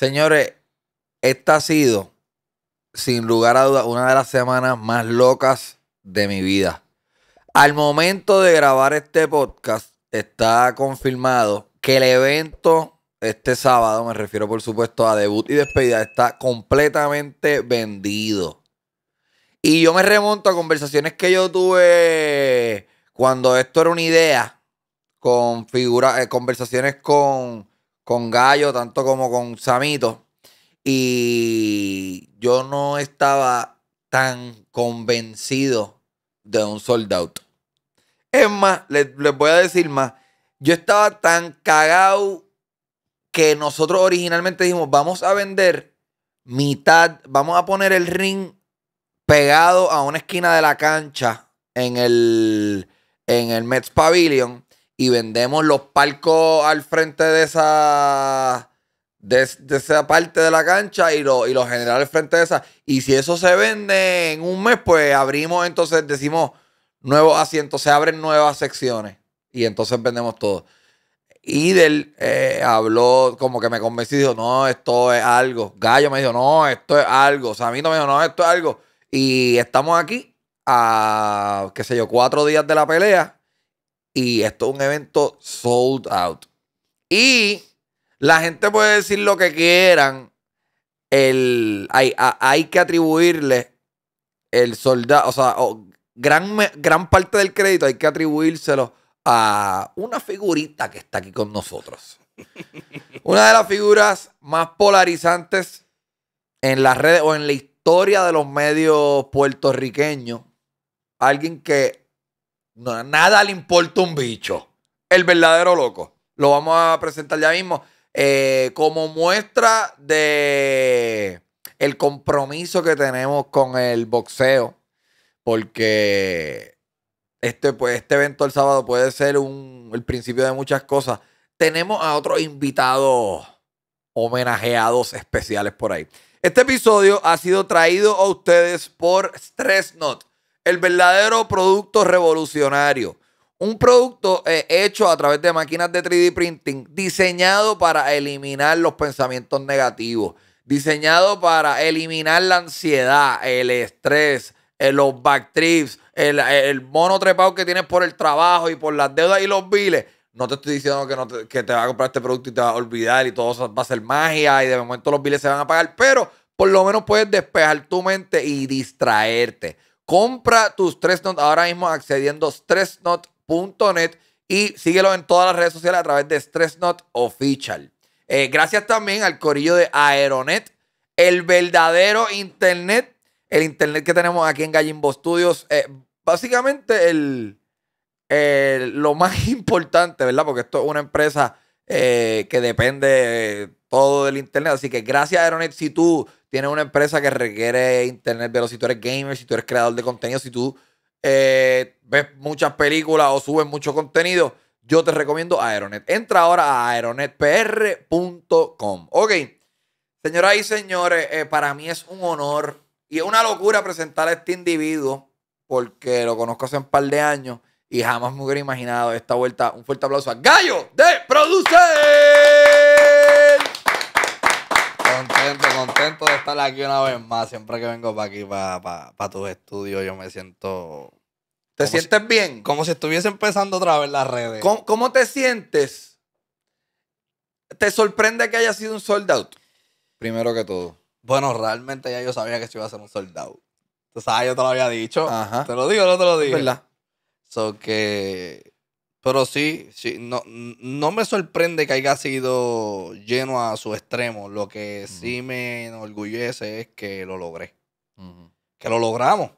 Señores, esta ha sido, sin lugar a dudas, una de las semanas más locas de mi vida. Al momento de grabar este podcast, está confirmado que el evento este sábado, me refiero por supuesto a debut y despedida, está completamente vendido. Y yo me remonto a conversaciones que yo tuve cuando esto era una idea, con figuras, eh, conversaciones con con Gallo, tanto como con Samito. Y yo no estaba tan convencido de un sold out. Es más, les, voy a decir más. Yo estaba tan cagado que nosotros originalmente dijimos, vamos a vender mitad, vamos a poner el ring pegado a una esquina de la cancha en el, en el Mets Pavilion y vendemos los palcos al frente de esa, esa parte de la cancha y, lo, y los generales al frente de esa. Y si eso se vende en un mes, pues abrimos, entonces decimos nuevos asientos, se abren nuevas secciones y entonces vendemos todo. Y del eh, habló, como que me convencí, dijo, no, esto es algo. Gallo me dijo, no, esto es algo. Samito me dijo, no, esto es algo. Y estamos aquí a, qué sé yo, cuatro días de la pelea. Y esto es un evento sold out. Y la gente puede decir lo que quieran. El, hay, que atribuirle el soldado, o sea, gran, gran parte del crédito hay que atribuírselo a una figurita que está aquí con nosotros. una de las figuras más polarizantes en las redes o en la historia de los medios puertorriqueños. Alguien que nada le importa un bicho. El verdadero loco. Lo vamos a presentar ya mismo. Eh, como muestra de el compromiso que tenemos con el boxeo, porque este, pues, este evento el sábado puede ser un, el principio de muchas cosas. Tenemos a otros invitados homenajeados especiales por ahí. Este episodio ha sido traído a ustedes por Stress Not el verdadero producto revolucionario. Un producto eh, hecho a través de máquinas de 3D printing, diseñado para eliminar los pensamientos negativos, diseñado para eliminar la ansiedad, el estrés, eh, los back trips, el, mono trepado que tienes por el trabajo y por las deudas y los biles. No te estoy diciendo que, te, que te va a comprar este producto y te va a olvidar y todo eso va a ser magia y de momento los biles se van a pagar, pero por lo menos puedes despejar tu mente y distraerte. Compra tus not ahora mismo accediendo a stressnot.net y síguelo en todas las redes sociales a través de Stressnot Official. Eh, gracias también al corillo de Aeronet, el verdadero internet, el internet que tenemos aquí en Gallimbo Studios. Eh, básicamente el, lo más importante, ¿verdad? Porque esto es una empresa eh, que depende todo del internet. Así que gracias Aeronet si tú tienes una empresa que requiere internet, pero si tú eres gamer, si tú eres creador de contenido, si tú eh, ves muchas películas o subes mucho contenido, yo te recomiendo Aeronet. Entra ahora a aeronetpr.com. Ok, señoras y señores, eh, para mí es un honor y una locura presentar a este individuo porque lo conozco hace un par de años y jamás me hubiera imaginado esta vuelta. Un fuerte aplauso a Gallo de Producer contento, contento de estar aquí una vez más. Siempre que vengo para aquí, para, para, tus estudios, yo me siento... ¿Te sientes bien? Como si estuviese empezando otra vez las redes. ¿Cómo, ¿Cómo, te sientes? ¿Te sorprende que haya sido un sold out? Primero que todo. Bueno, realmente ya yo sabía que se iba a ser un sold out. Tú sabes, yo te lo había dicho. Te lo digo, no te lo digo. ¿Verdad? So que pero sí, sí no, no me sorprende que haya sido lleno a su extremo. Lo que sí me enorgullece es que lo logré. Que lo logramos.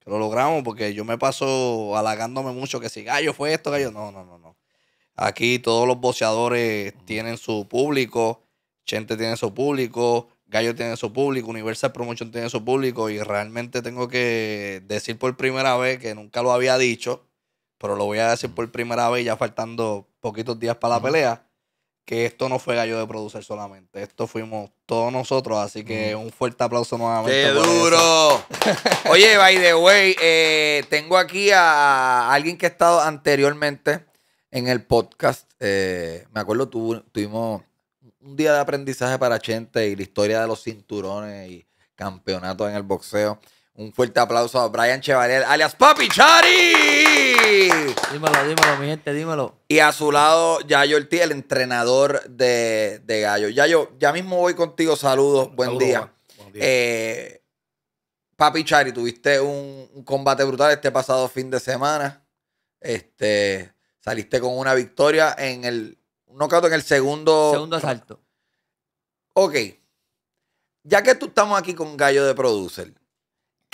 Que lo logramos porque yo me paso halagándome mucho que si gallo fue esto, gallo. No, no, no, no. Aquí todos los boceadores tienen su público. Chente tiene su público. Gallo tiene su público, Universal Promotion tiene su público y realmente tengo que decir por primera vez que nunca lo había dicho, pero lo voy a decir por primera vez, ya faltando poquitos días para la pelea, que esto no fue gallo de producir solamente. Esto fuimos todos nosotros, así que un fuerte aplauso nuevamente. ¡Qué duro! Oye, by the way, eh, tengo aquí a alguien que ha estado anteriormente en el podcast. Eh, me acuerdo, tuvimos un día de aprendizaje para Chente y la historia de los cinturones y campeonatos en el boxeo. Un fuerte aplauso a Brian Chevalier, alias Papi Chari. Dímelo, dímelo, mi gente, dímelo. Y a su lado, Yayo Ortiz, el entrenador de, Gallo. Yayo, ya mismo voy contigo, saludos, buen día. Eh, Papi Chari, tuviste un, combate brutal este pasado fin de semana. Este, saliste con una victoria en el en el segundo. Segundo asalto. Ok. Ya que tú estamos aquí con Gallo de Producer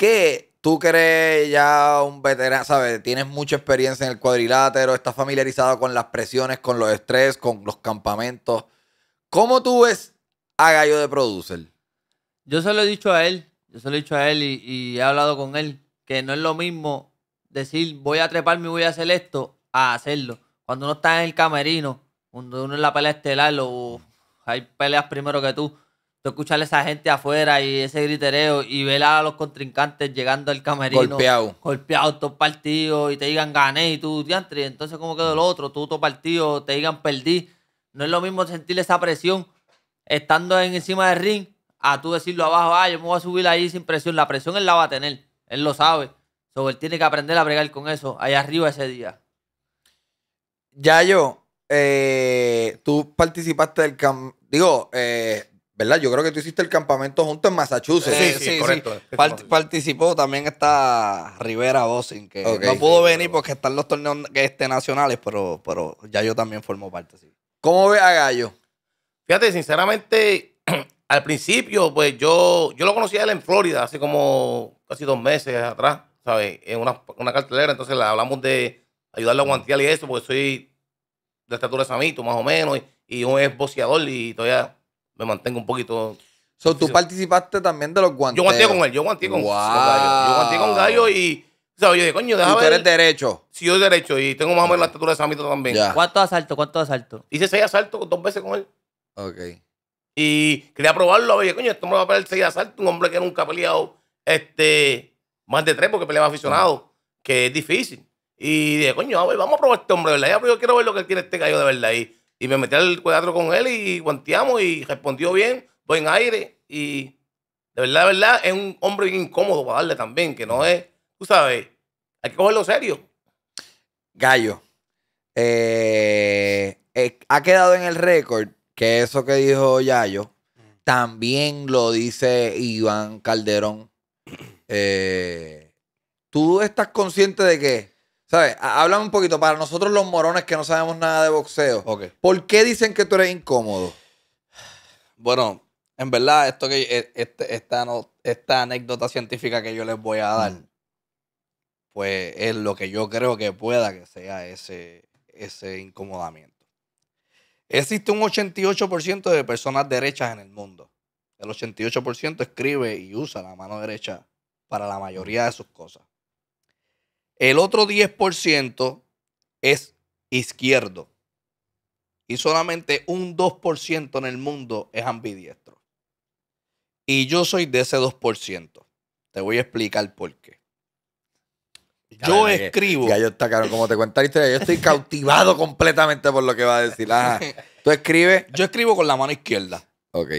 que tú crees ya un veterano, ¿sabes? Tienes mucha experiencia en el cuadrilátero, estás familiarizado con las presiones, con los estrés, con los campamentos. ¿Cómo tú ves a Gallo de producer? Yo se lo he dicho a él, yo se lo he dicho a él y, he hablado con él, que no es lo mismo decir voy a treparme y voy a hacer esto a hacerlo. Cuando uno está en el camerino, cuando uno en la pelea estelar o hay peleas primero que tú, tú escuchar a esa gente afuera y ese gritereo y ver a los contrincantes llegando al camerino. Golpeado. Golpeado todos partidos y te digan gané y tú diantre. Entonces, ¿cómo quedó el otro? Tú todo partido, te digan perdí. No es lo mismo sentir esa presión estando en encima del ring a tú decirlo abajo, ay, ah, yo me voy a subir ahí sin presión. La presión él la va a tener, él lo sabe. So, él tiene que aprender a bregar con eso allá arriba ese día. Ya yo, eh, tú participaste del cam... Digo, eh, ¿verdad? Yo creo que tú hiciste el campamento junto en Massachusetts. Sí, sí, correcto. participó también esta Rivera Bosin, que no pudo venir porque están los torneos este, nacionales, pero, pero ya yo también formo parte, ¿Cómo ve a Gallo? Fíjate, sinceramente, al principio, pues yo, yo lo conocí a él en Florida hace como casi dos meses atrás, ¿sabes? En una, una cartelera, entonces le hablamos de ayudarlo a guantear y eso, porque soy de estatura de Samito, más o menos, y, y un es boceador y todavía me mantengo un poquito. So, tú participaste también de los guantes. Yo guanteé con él, yo guanteé con, Gallo. Yo con Gallo y. O sea, yo dije, coño, déjame. Si tú eres derecho. Sí, yo soy derecho y tengo más o menos la ah. estatura de Samito también. ¿Cuántos asaltos? ¿Cuántos asaltos? Hice seis asaltos dos veces con él. Ok. Y quería probarlo. Oye, coño, esto me va a pelear seis asaltos. Un hombre que nunca ha peleado este, más de tres porque peleaba aficionado, que es difícil. Y dije, coño, vamos a probar este hombre, ¿verdad? Yo quiero ver lo que tiene este gallo de verdad. ahí. Y me metí al cuadro con él y guanteamos y respondió bien, buen aire. Y de verdad, de verdad, es un hombre incómodo para darle también, que no es, tú sabes, hay que cogerlo serio. Gallo, eh, eh, ha quedado en el récord que eso que dijo Yayo también lo dice Iván Calderón. Eh, ¿Tú estás consciente de que ¿Sabes? Háblame un poquito para nosotros los morones que no sabemos nada de boxeo. ¿Por qué dicen que tú eres incómodo? Bueno, en verdad, esto que eh, este, esta, esta anécdota científica que yo les voy a dar, mm. pues es lo que yo creo que pueda que sea ese, ese incomodamiento. Existe un 88% de personas derechas en el mundo. El 88% escribe y usa la mano derecha para la mayoría de sus cosas. El otro 10% es izquierdo. Y solamente un 2% en el mundo es ambidiestro. Y yo soy de ese 2%. Te voy a explicar por qué. Yo escribo. Ya yo está claro, como te cuenta la historia, yo estoy cautivado completamente por lo que va a decir. Tú escribes. Yo escribo con la mano izquierda. Ok.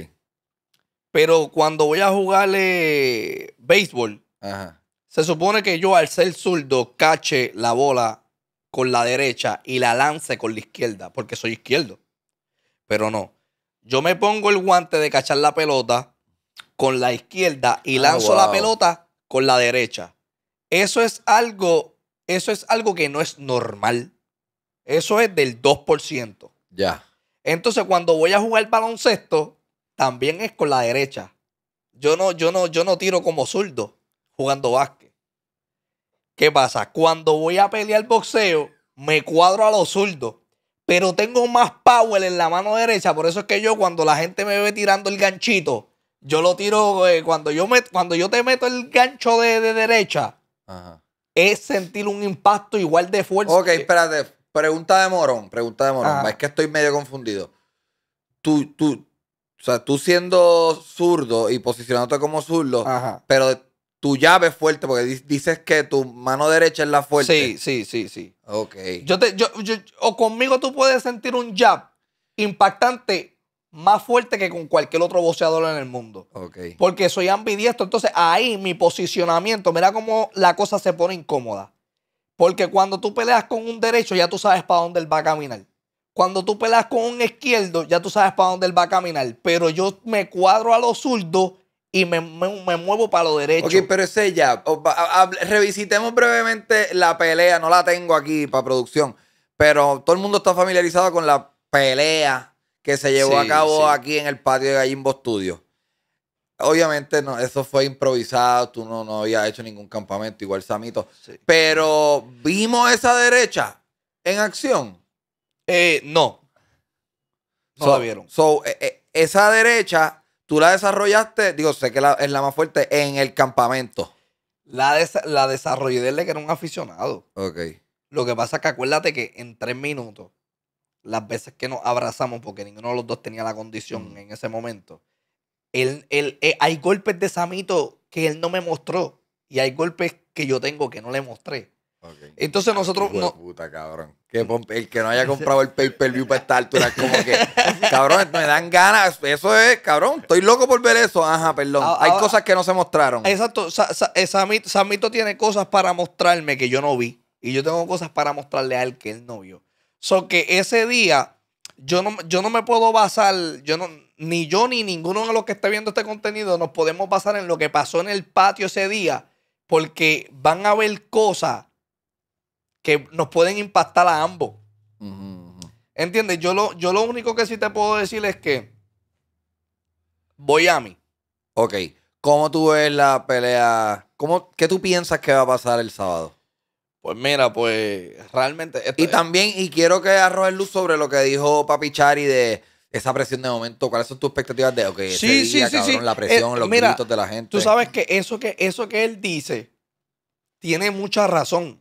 Pero cuando voy a jugarle béisbol, Ajá. Se supone que yo al ser zurdo cache la bola con la derecha y la lance con la izquierda, porque soy izquierdo. Pero no. Yo me pongo el guante de cachar la pelota con la izquierda y ah, lanzo la pelota con la derecha. Eso es algo, eso es algo que no es normal. Eso es del 2%. Ya. Entonces, cuando voy a jugar baloncesto, también es con la derecha. Yo no, yo no, yo no tiro como zurdo jugando básquet. ¿Qué pasa? Cuando voy a pelear boxeo, me cuadro a los zurdos. Pero tengo más power en la mano derecha. Por eso es que yo, cuando la gente me ve tirando el ganchito, yo lo tiro. Eh, cuando, yo me, cuando yo te meto el gancho de, derecha, es sentir un impacto igual de fuerte. Ok, espérate. Pregunta de morón. Pregunta de morón. Ah. Es que estoy medio confundido. Tú, tú, o sea, tú siendo zurdo y posicionándote como zurdo, pero tu llave es fuerte, porque dices que tu mano derecha es la fuerte. Sí, sí, sí, sí. Ok. Yo te, yo, o conmigo tú puedes sentir un jab impactante más fuerte que con cualquier otro boxeador en el mundo. Ok. Porque soy ambidiestro. Entonces ahí mi posicionamiento, mira cómo la cosa se pone incómoda. Porque cuando tú peleas con un derecho, ya tú sabes para dónde él va a caminar. Cuando tú peleas con un izquierdo, ya tú sabes para dónde él va a caminar. Pero yo me cuadro a los zurdos y me, muevo para lo derecho. Ok, pero es ella. Revisitemos brevemente la pelea. No la tengo aquí para producción. Pero todo el mundo está familiarizado con la pelea que se llevó a cabo aquí en el patio de Gallimbo Studio. Obviamente, no, eso fue improvisado. Tú no, no habías hecho ningún campamento, igual Samito. Pero vimos esa derecha en acción. Eh, no. No vieron. So, eh, eh, esa derecha tú la desarrollaste, digo, sé que es la más fuerte, en el campamento. La, la desarrollé que era un aficionado. Ok. Lo que pasa es que acuérdate que en tres minutos, las veces que nos abrazamos, porque ninguno de los dos tenía la condición mm. en ese momento, eh, hay golpes de Samito que él no me mostró y hay golpes que yo tengo que no le mostré. Entonces nosotros Que el que no haya comprado el pay-per-view para estar es como que, cabrón, me dan ganas. Eso es, cabrón. Estoy loco por ver eso. Ajá, perdón. Ah, hay ah, cosas que no se mostraron. Exacto. Eh, Samito, tiene cosas para mostrarme que yo no vi. Y yo tengo cosas para mostrarle a él que él no vio. So que ese día, yo no, yo no me puedo basar, yo no, ni yo ni ninguno de los que esté viendo este contenido nos podemos basar en lo que pasó en el patio ese día. Porque van a ver cosas que nos pueden impactar a ambos. ¿Entiendes? Yo lo, yo lo único que sí te puedo decir es que voy a mí. Ok. ¿Cómo tú ves la pelea? ¿Cómo, ¿Qué tú piensas que va a pasar el sábado? Pues mira, pues realmente. y también, y quiero que arrojes luz sobre lo que dijo Papi Chari de esa presión de momento. ¿Cuáles son tus expectativas de sí, sí, la presión, eh, los de la gente? Tú sabes que eso que, eso que él dice tiene mucha razón.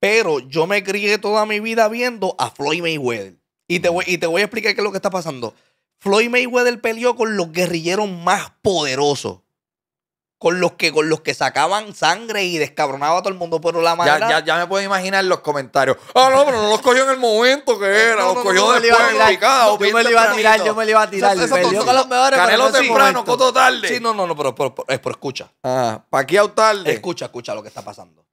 Pero yo me crié toda mi vida viendo a Floyd Mayweather. Y te mm. voy, y te voy a explicar qué es lo que está pasando. Floyd Mayweather peleó con los guerrilleros más poderosos. Con los, que, con los que sacaban sangre y descabronaba a todo el mundo. por la manera... Ya, ya, ya me puedo imaginar los comentarios. Ah, no, pero no los cogió en el momento que era. los cogió después picado. Yo me lo iba a tirar, yo me lo iba a tirar. Eso, eso con los mejores. Canelo temprano, Coto tarde. Sí, no, no, no, pero, pero, pero, pero escucha. Ah, a tarde. Escucha, escucha lo que está pasando.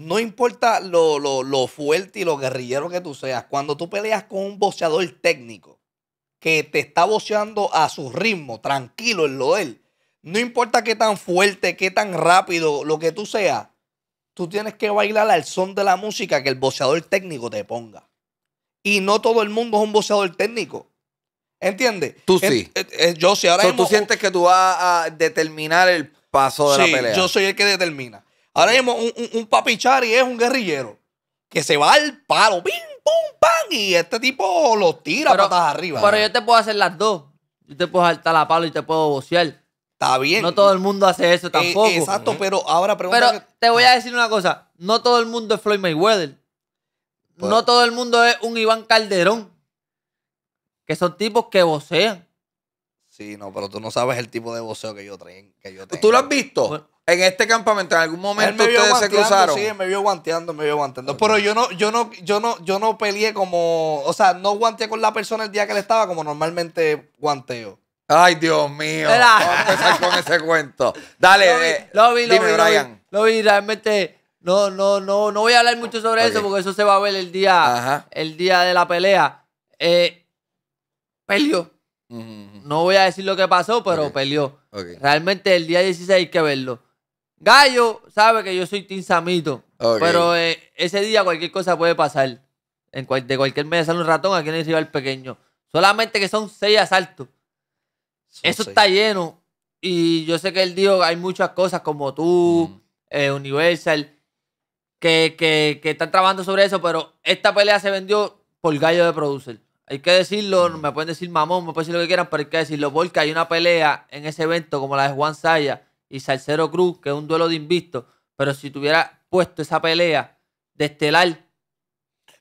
No importa lo, fuerte y lo guerrillero que tú seas, cuando tú peleas con un boxeador técnico que te está boxeando a su ritmo, tranquilo en lo de él, no importa qué tan fuerte, qué tan rápido, lo que tú seas, tú tienes que bailar al son de la música que el boxeador técnico te ponga. Y no todo el mundo es un boxeador técnico. ¿Entiendes? Tú sí. Eh, eh, yo sí. Ahora ¿Tú sientes que tú vas a determinar el paso de la pelea? Yo soy el que determina. Ahora mismo un, papichari, es un guerrillero que se va al palo, pim, pum, pam, y este tipo lo tira patas arriba. Pero yo te puedo hacer las dos. Yo te puedo saltar la palo y te puedo bocear. Está bien. No todo el mundo hace eso eh, tampoco. exacto, pero ahora pregunta. Pero te voy a ah. decir una cosa. No todo el mundo es Floyd Mayweather. Pues- no todo el mundo es un Iván Calderón. Que son tipos que vocean. Sí, no, pero tú no sabes el tipo de voceo que yo, traen, tengo. ¿Tú lo has visto? en este campamento, en algún momento ustedes se cruzaron. Sí, me vio guanteando, me vio guanteando. Pero yo no, yo no, yo no, yo no peleé como, o sea, no guanteé con la persona el día que él estaba como normalmente guanteo. Ay, Dios mío. Vamos a empezar con ese cuento. Dale, lo eh, vi, lo vi, realmente. No, no, no, no voy a hablar mucho sobre eso porque eso se va a ver el día, el día de la pelea. Eh, no voy a decir lo que pasó, pero peleó. Realmente el día 16 hay que verlo. Gallo sabe que yo soy Team Samito, pero eh, ese día cualquier cosa puede pasar. En de cualquier medio sale un ratón, aquí no hay el pequeño. Solamente que son seis asaltos. Eso está lleno. Y yo sé que él dijo, hay muchas cosas como tú, eh, Universal, que, que están trabajando sobre eso, pero esta pelea se vendió por gallo de producer. Hay que decirlo, me pueden decir mamón, me pueden decir lo que quieran, pero hay que decirlo porque hay una pelea en ese evento como la de Juan Saya y Salcero Cruz, que es un duelo de invisto. Pero si tuviera puesto esa pelea de estelar,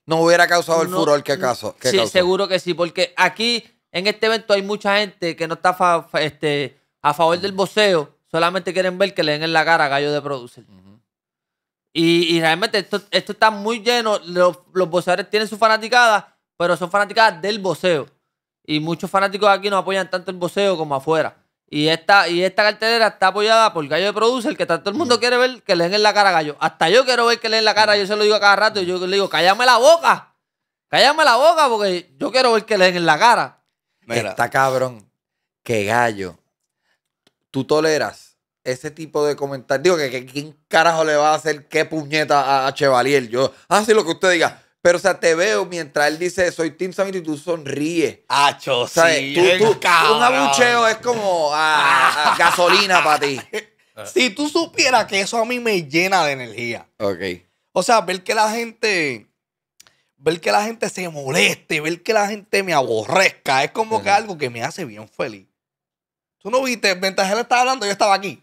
no hubiera causado el furor que, caso, sí, seguro que sí, porque aquí en este evento hay mucha gente que no está este, a favor del boxeo, solamente quieren ver que le den en la cara a Gallo de Producer. y, realmente esto, está muy lleno, los, los tienen su fanaticada pero son fanáticas del boceo. Y muchos fanáticos aquí nos apoyan tanto el boceo como afuera. Y esta, y esta cartelera está apoyada por Gallo de Producer, que tanto el mundo quiere ver que le den en la cara a Gallo. Hasta yo quiero ver que le den la cara, yo se lo digo a cada rato, yo le digo, cállame la boca, cállame la boca, porque yo quiero ver que le den en la cara. Está cabrón Qué Gallo, tú toleras ese tipo de comentarios, digo, que, quién carajo le va a hacer qué puñeta a, Chevalier. Yo, así ah, lo que usted diga, pero, o sea, te veo mientras él dice, soy Team Samir y tú sonríes. Ah, un abucheo es como ah, ah, gasolina para ti. Si tú supieras que eso a mí me llena de energía. Ok. O sea, ver que la gente. Ver que la gente se moleste, ver que la gente me aborrezca, es como que algo que me hace bien feliz. Tú no viste, mientras él estaba hablando, yo estaba aquí.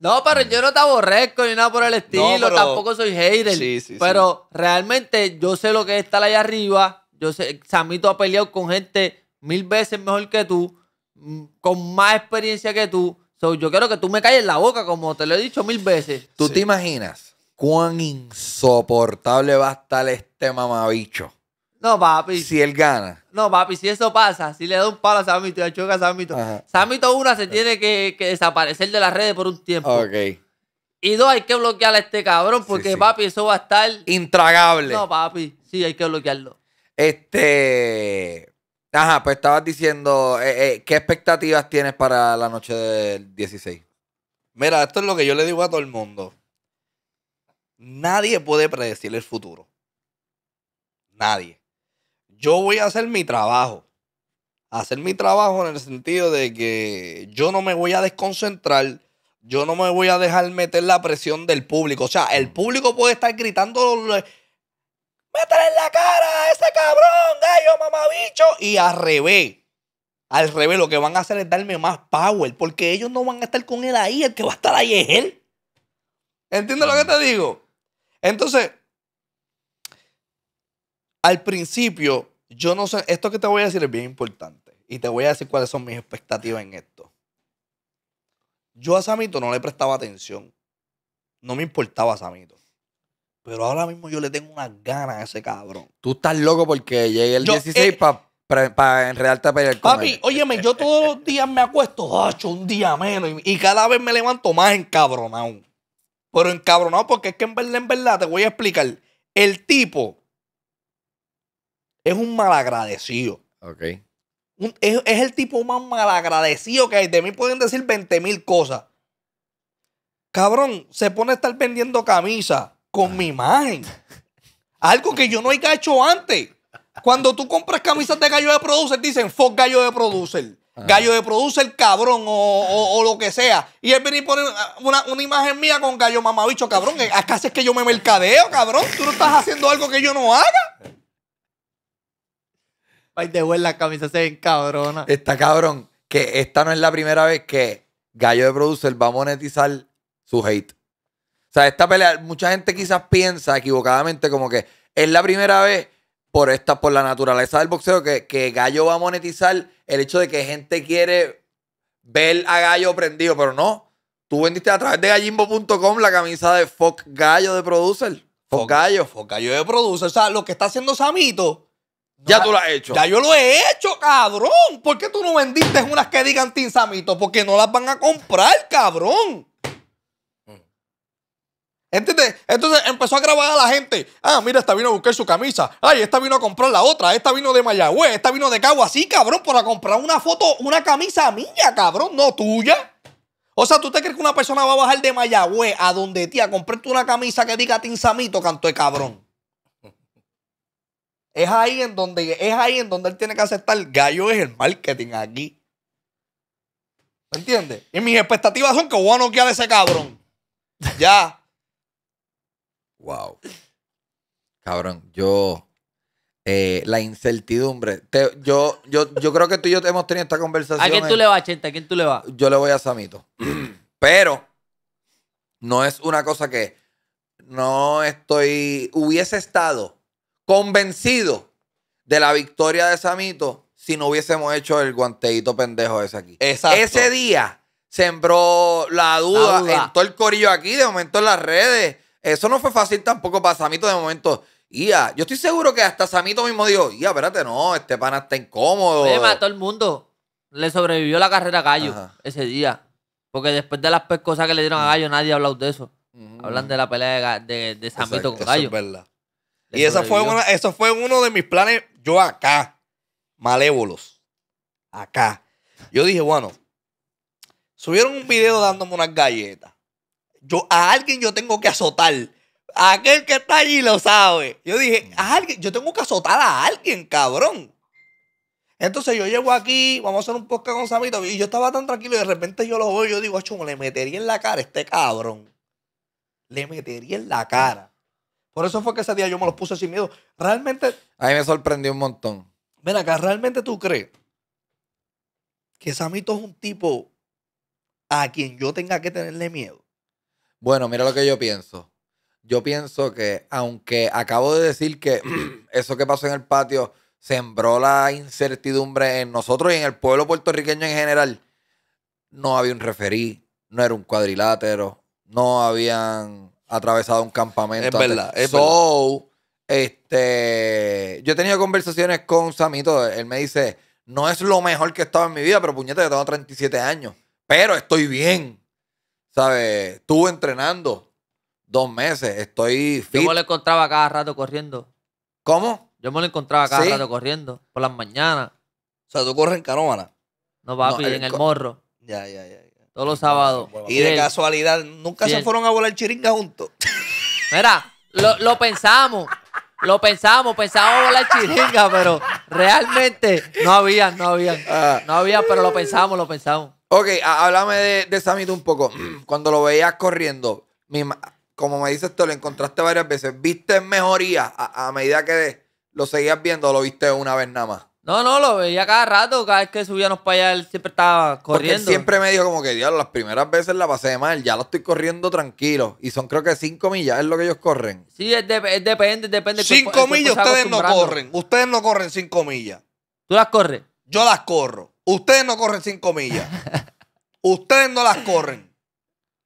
No, pero yo no te aborrezco ni nada por el estilo, tampoco soy hater. Sí, pero realmente yo sé lo que es estar allá arriba. Yo sé, Samito ha peleado con gente mil veces mejor que tú, mm, con más experiencia que tú. So, yo quiero que tú me calles la boca, como te lo he dicho mil veces. ¿Tú te imaginas cuán insoportable va a estar este mamabicho? No, papi. Si él gana. No, papi, si eso pasa, si le da un palo a Samito y choca a Samito, Samito una se tiene que, desaparecer de las redes por un tiempo. Ok. Y dos, hay que bloquear a este cabrón porque, papi, eso va a estar... Intragable. No, papi, sí, hay que bloquearlo. Este... Ajá, pues estabas diciendo, eh, eh, ¿qué expectativas tienes para la noche del 16? Mira, esto es lo que yo le digo a todo el mundo. Nadie puede predecir el futuro. Nadie yo voy a hacer mi trabajo. Hacer mi trabajo en el sentido de que yo no me voy a desconcentrar, yo no me voy a dejar meter la presión del público. O sea, el mm. público puede estar gritando, métale en la cara a ese cabrón, gallo, mamabicho. Y al revés, al revés, lo que van a hacer es darme más power, porque ellos no van a estar con él ahí, el que va a estar ahí es él. ¿Entiendes lo que mm. te digo? Entonces, al principio yo no sé, esto que te voy a decir es bien importante. Y te voy a decir cuáles son mis expectativas en esto. Yo a Samito no le prestaba atención. No me importaba Samito. Pero ahora mismo yo le tengo unas ganas a ese cabrón. Tú estás loco porque llegué el 16 eh, para enredarte a pelear Papi, óyeme, yo todos los días me acuesto, ocho, un día menos. Y, cada vez me levanto más encabronado. Pero encabronado porque es que en verdad, en verdad, te voy a explicar. El tipo es un malagradecido. Ok. es, el tipo más malagradecido que hay. De mí pueden decir 20 mil cosas. Cabrón, se pone a estar vendiendo camisas con mi imagen. Algo que yo no he hecho antes. Cuando tú compras camisas de gallo de producer, dicen fuck gallo de producer. Gallo de producer, cabrón, o, lo que sea. Y él viene y pone una, una imagen mía con gallo mamabicho, cabrón. Acá es que yo me mercadeo, cabrón. Tú no estás haciendo algo que yo no haga. By the way, la camisa se ven cabrona. Está cabrón que esta no es la primera vez que Gallo de Producer va a monetizar su hate. O sea, esta pelea, mucha gente quizás piensa equivocadamente como que es la primera vez por esta, por la naturaleza del boxeo, que, Gallo va a monetizar el hecho de que gente quiere ver a Gallo prendido, pero no. Tú vendiste a través de gallimbo.com la camisa de Fuck Gallo de Producer. Fuck Gallo. Fuck Gallo de Producer. O sea, lo que está haciendo Samito ya tú lo has hecho. Ya yo lo he hecho, cabrón. ¿Por qué tú no vendiste unas que digan tinsamito? Porque no las van a comprar, cabrón. ¿Entiendes? Entonces empezó a grabar a la gente. Ah, mira, esta vino a buscar su camisa. Ay, esta vino a comprar la otra. Esta vino de Mayagüez. Esta vino de Cagua. Sí, cabrón, para comprar una foto, una camisa mía, cabrón, no tuya. O sea, ¿tú te crees que una persona va a bajar de Mayagüez a donde, tía, comprarte una camisa que diga Tinsamito, canto de cabrón? Es ahí en donde, es ahí en donde él tiene que aceptar. Gallo es el marketing aquí. ¿Me entiendes? Y mis expectativas son que voy a a ese cabrón. ya. Wow. Cabrón, yo. Eh, la incertidumbre. yo, yo, creo que tú y yo hemos tenido esta conversación. ¿A quién tú le vas, Chenta? ¿A quién tú le vas? Yo le voy a Samito. Pero no es una cosa que no estoy. Hubiese estado convencido de la victoria de Samito si no hubiésemos hecho el guanteíto pendejo ese aquí. Ese día sembró la duda, en todo el corillo aquí, de momento en las redes. Eso no fue fácil tampoco para Samito de momento. Ya, yo estoy seguro que hasta Samito mismo dijo, ya, espérate, no, este pana está incómodo. todo mató el mundo. Le sobrevivió la carrera a Gallo ese día. Porque después de las cosas que le dieron a mm. Gallo, nadie ha hablado de eso. Mm. Hablan de la pelea de, Samito con Gallo. verdad. Y esa fue una, eso fue uno de mis planes, yo acá, malévolos, acá. Yo dije, bueno, subieron un video dándome unas galletas. Yo, a alguien yo tengo que azotar. Aquel que está allí lo sabe. Yo dije, mm. a alguien, yo tengo que azotar a alguien, cabrón. Entonces yo llego aquí, vamos a hacer un podcast con Samito. Y yo estaba tan tranquilo y de repente yo lo veo y yo digo, chum, le metería en la cara a este cabrón. Le metería en la cara. Por eso fue que ese día yo me los puse sin miedo. Realmente. A mí me sorprendió un montón. Mira, acá, ¿realmente tú crees que Samito es un tipo a quien yo tenga que tenerle miedo? Bueno, mira lo que yo pienso. Yo pienso que, aunque acabo de decir que eso que pasó en el patio sembró la incertidumbre en nosotros y en el pueblo puertorriqueño en general, no había un referí, no era un cuadrilátero, no habían atravesado un campamento. Es verdad, so, este, yo he tenido conversaciones con Samito, él me dice, no es lo mejor que he estado en mi vida, pero puñeta, yo tengo 37 años, pero estoy bien, ¿sabes? Estuve entrenando dos meses, estoy fit. Yo me lo encontraba cada rato corriendo. ¿Cómo? Yo me lo encontraba cada rato corriendo, por las mañanas. O sea, tú corres en caravana. No, papi, en eh, el morro. Ya, ya, ya. Todos los sábados. Ah, y de casualidad, nunca se fueron a volar chiringa juntos. Mira, lo, pensamos. Lo pensamos, pensamos volar chiringa, pero realmente no había, no había. Ah. No había, pero lo pensamos, lo pensamos. Ok, háblame de, de Samito un poco. Cuando lo veías corriendo, como me dices, tú, lo encontraste varias veces. ¿Viste mejoría a, a medida que lo seguías viendo o lo viste una vez nada más? No, no, lo veía cada rato, cada vez que subíamos para allá, él siempre estaba corriendo. Porque siempre me dijo como que, diablo, las primeras veces la pasé mal, ya lo estoy corriendo tranquilo. Y son creo que cinco millas, es lo que ellos corren. Sí, es, depende, depende. Cinco millas ustedes no corren, ustedes no corren cinco millas. ¿Tú las corres? Yo las corro. Ustedes no corren cinco millas. ustedes no las corren.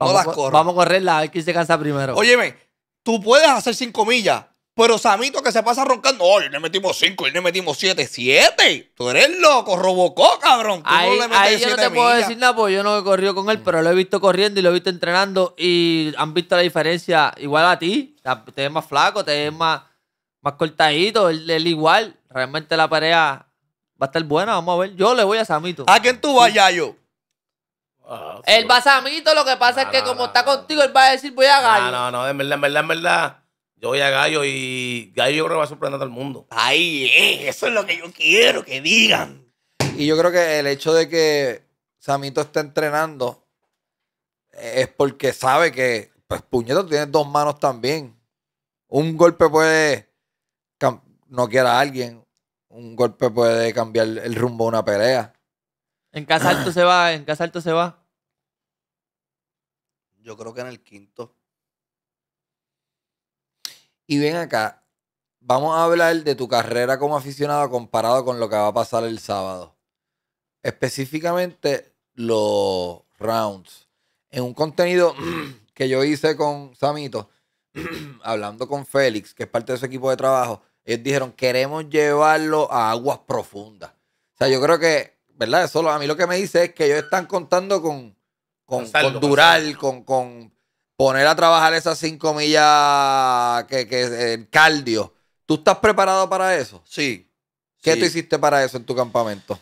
No las corren. Vamos a correrla, a ver quién se cansa primero. Óyeme, tú puedes hacer cinco millas, pero Samito que se pasa roncando, Oh, le metimos 5, le metimos siete. ¡Siete! Tú eres loco, robocó, cabrón. no le yo no te puedo decir nada porque yo no he corrido con él, pero lo he visto corriendo y lo he visto entrenando y han visto la diferencia igual a ti. Te ves más flaco, te ves más, más cortadito, él, igual. Realmente la pareja va a estar buena, vamos a ver. Yo le voy a Samito. ¿A quién tú vas, Yayo? él va a Samito, lo que pasa es que como está contigo, él va a decir voy a ganar. No, no, no, Es verdad, es verdad, en verdad yo voy a Gallo y Gallo yo creo que va a sorprender al mundo. Ay, eh, eso es lo que yo quiero que digan. Y yo creo que el hecho de que Samito esté entrenando eh, es porque sabe que, pues, puñeto, tiene dos manos también. Un golpe puede no quiera a alguien. Un golpe puede cambiar el rumbo de una pelea. En casa se va, en casa alto se va. Yo creo que en el quinto. Y ven acá, vamos a hablar de tu carrera como aficionado comparado con lo que va a pasar el sábado. Específicamente los rounds. En un contenido que yo hice con Samito, hablando con Félix, que es parte de su equipo de trabajo, ellos dijeron, queremos llevarlo a aguas profundas. O sea, yo creo que, ¿verdad? Eso a mí lo que me dice es que ellos están contando con, con, Dural, con, con poner a trabajar esas cinco millas que, que el cardio. ¿Tú estás preparado para eso? Sí. ¿Qué te hiciste para eso en tu campamento?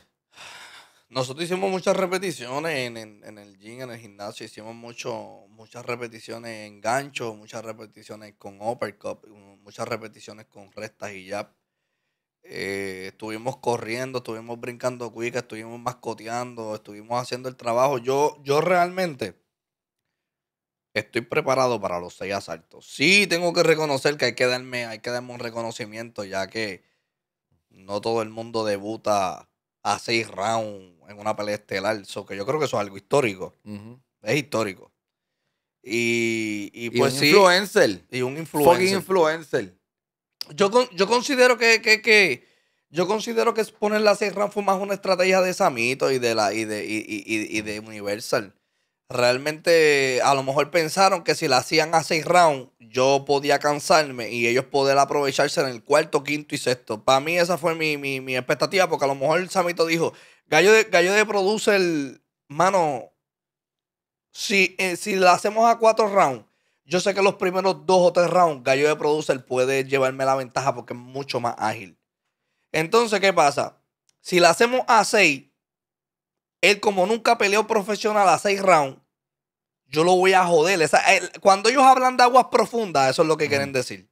Nosotros hicimos muchas repeticiones en, el gym, en el gimnasio. Hicimos mucho, muchas repeticiones en gancho, muchas repeticiones con uppercut, muchas repeticiones con restas y ya. Eh, estuvimos corriendo, estuvimos brincando cuicas, estuvimos mascoteando, estuvimos haciendo el trabajo. Yo, yo realmente estoy preparado para los seis asaltos. Sí, tengo que reconocer que hay que darme, hay que darme un reconocimiento, ya que no todo el mundo debuta a seis rounds en una pelea estelar. que yo creo que eso es algo histórico. Es histórico. Y, pues un Influencer. Y un influencer. influencer. Yo, yo considero que, que, que, yo considero que poner la seis rounds fue más una estrategia de Samito y de la y de, y, y, y de Universal realmente a lo mejor pensaron que si la hacían a seis rounds, yo podía cansarme y ellos poder aprovecharse en el cuarto, quinto y sexto. Para mí esa fue mi, expectativa, porque a lo mejor Samito dijo, Gallo de, Gallo de el mano, si, eh, si la hacemos a cuatro rounds, yo sé que los primeros dos o tres rounds, Gallo de producer puede llevarme la ventaja porque es mucho más ágil. Entonces, ¿qué pasa? Si la hacemos a seis, él, como nunca peleó profesional a seis rounds, yo lo voy a joder. cuando ellos hablan de aguas profundas, eso es lo que quieren decir.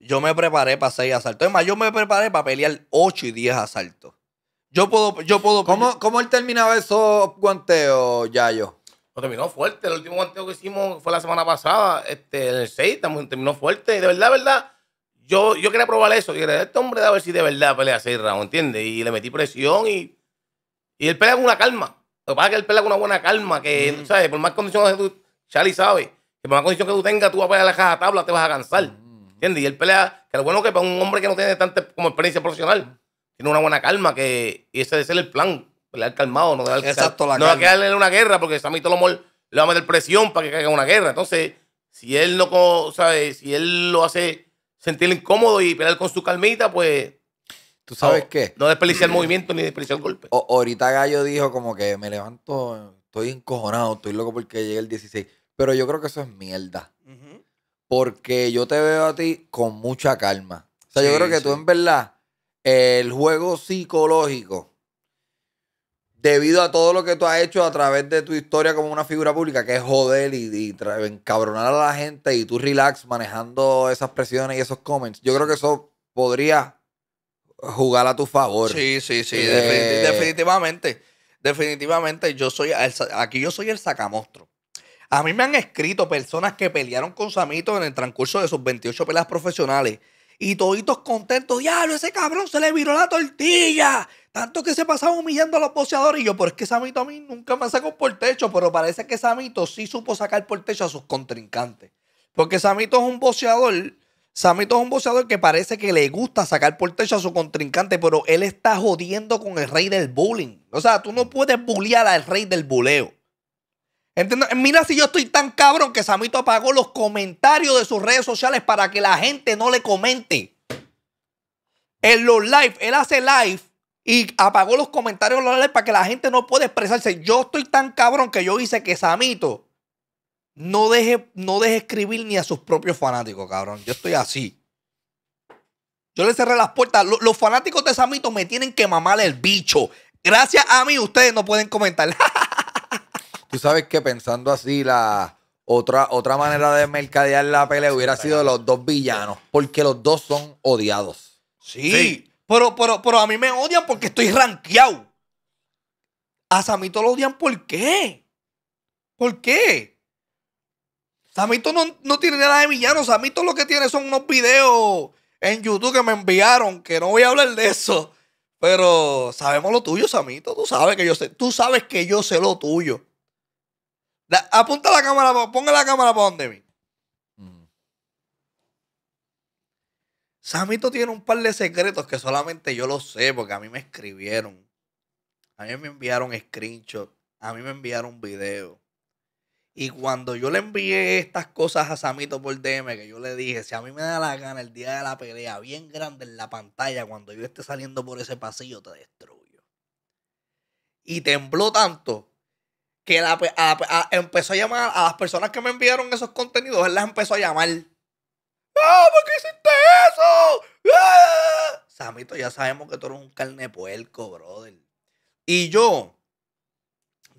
Yo me preparé para seis asaltos. Es más, yo me preparé para pelear ocho y diez asaltos. Yo puedo, yo puedo. ¿Cómo, ¿Cómo, él terminaba esos guanteos, Yayo? Lo terminó fuerte. El último guanteo que hicimos fue la semana pasada, este, en el 6, terminó fuerte. Y de verdad, verdad, yo, yo quería probar eso. Y quería, este hombre, a ver si de verdad pelea seis rounds, ¿entiendes? Y le metí presión y y él pelea con una calma. Lo que pasa es que él pelea con una buena calma, que, mm. ¿sabes? Por más condiciones que tú, Charlie sabe, que por más condición que tú tengas, tú vas a pelear la caja tabla, te vas a cansar. Mm. ¿Entiendes? Y él pelea, que lo bueno que para un hombre que no tiene tanta como experiencia profesional, mm. tiene una buena calma, que, y ese debe ser el plan, pelear calmado, no dejar Exacto, no a en una guerra, porque Sammy amor le va a meter presión para que caiga en una guerra. Entonces, si él no, ¿sabes? Si él lo hace sentir incómodo y pelear con su calmita, pues ¿Tú sabes oh, qué? No desperdiciar el movimiento ni desperdiciar el golpe. ahorita Gallo dijo como que me levanto, estoy encojonado, estoy loco porque llegué el 16. Pero yo creo que eso es mierda. Porque yo te veo a ti con mucha calma. O sea, yo creo que tú en verdad, el juego psicológico, debido a todo lo que tú has hecho a través de tu historia como una figura pública, que es joder y, y encabronar a la gente y tú relax manejando esas presiones y esos comments, yo creo que eso podría jugar a tu favor. Sí, sí, sí, eh, definitivamente. Definitivamente, yo soy aquí yo soy el sacamostro. A mí me han escrito personas que pelearon con Samito en el transcurso de sus 28 pelas profesionales y toditos contentos. Diablo, ese cabrón se le viró la tortilla. Tanto que se pasaba humillando a los boxeadores. Y yo, pero es que Samito a mí nunca me sacó por techo. Pero parece que Samito sí supo sacar por techo a sus contrincantes. Porque Samito es un boxeador Samito es un boxeador que parece que le gusta sacar por techo a su contrincante, pero él está jodiendo con el rey del bullying. O sea, tú no puedes bullear al rey del buleo. Mira si yo estoy tan cabrón que Samito apagó los comentarios de sus redes sociales para que la gente no le comente. En los live, él hace live y apagó los comentarios para que la gente no pueda expresarse. Yo estoy tan cabrón que yo hice que Samito no deje, no deje escribir ni a sus propios fanáticos, cabrón. Yo estoy así. Yo le cerré las puertas. Los, fanáticos de Samito me tienen que mamar el bicho. Gracias a mí, ustedes no pueden comentar. Tú sabes que pensando así, la otra, otra manera de mercadear la pelea hubiera sido los dos villanos, porque los dos son odiados. Sí, Pero, pero, pero a mí me odian porque estoy rankeado. A Samito lo odian, ¿por qué? ¿Por qué? Samito no, tiene nada de villano. Samito lo que tiene son unos videos en YouTube que me enviaron, que no voy a hablar de eso. Pero sabemos lo tuyo, Samito. Tú sabes que yo sé, tú sabes que yo sé lo tuyo. apunta la cámara, ponga la cámara para donde mí. Mm. Samito tiene un par de secretos que solamente yo lo sé porque a mí me escribieron. A mí me enviaron screenshots. a mí me enviaron videos. Y cuando yo le envié estas cosas a Samito por DM, que yo le dije, si a mí me da la gana el día de la pelea, bien grande en la pantalla, cuando yo esté saliendo por ese pasillo, te destruyo. Y tembló tanto que la, empezó a llamar a las personas que me enviaron esos contenidos, él las empezó a llamar. ¡Ah, por qué hiciste eso! ¡Ah! Samito, ya sabemos que tú eres un carne puerco, brother. Y yo,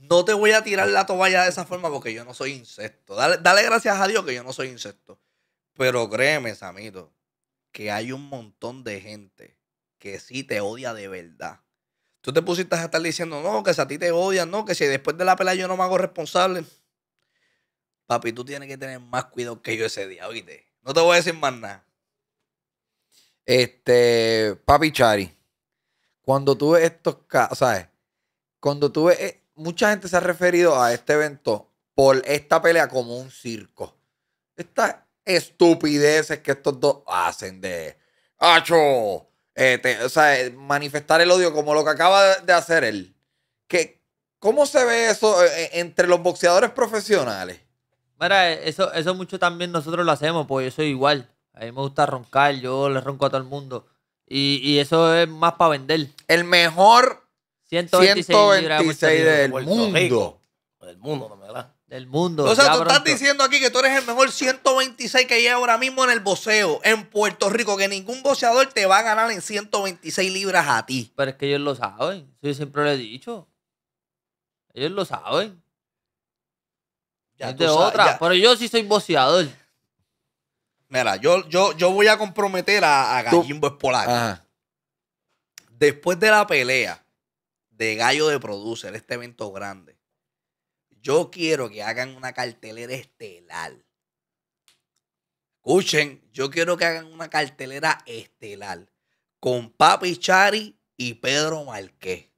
no te voy a tirar la toalla de esa forma porque yo no soy insecto. Dale, gracias a Dios que yo no soy insecto. Pero créeme, Samito, que hay un montón de gente que sí te odia de verdad. Tú te pusiste a estar diciendo, no, que si a ti te odian, no, que si después de la pelea yo no me hago responsable. Papi, tú tienes que tener más cuidado que yo ese día, oíste. No te voy a decir más nada. Este, papi Chari, cuando tuve estos casos, ¿sabes? Cuando tuve... E, mucha gente se ha referido a este evento por esta pelea como un circo. Estas estupideces que estos dos hacen de... ¡Acho! Eh, o sea, eh, manifestar el odio como lo que acaba de hacer él. Que, ¿Cómo se ve eso eh, entre los boxeadores profesionales? Mira, eso, eso mucho también nosotros lo hacemos, porque yo soy igual. A mí me gusta roncar, yo le ronco a todo el mundo. Y, y eso es más para vender. El mejor 126, del mundo. Del mundo, no me da. Del mundo. O sea, tú estás diciendo aquí que tú eres el mejor 126 que hay ahora mismo en el boceo en Puerto Rico, que ningún boceador te va a ganar en 126 libras a ti. Pero es que ellos lo saben. yo siempre lo he dicho. Ellos lo saben. de otra. Pero yo sí soy boceador. Mira, yo, yo, yo voy a comprometer a, a Gallimbo Espolar. Después de la pelea, de Gallo de Producer, este evento grande. Yo quiero que hagan una cartelera estelar. Escuchen, yo quiero que hagan una cartelera estelar con Papi Chari y Pedro Marqué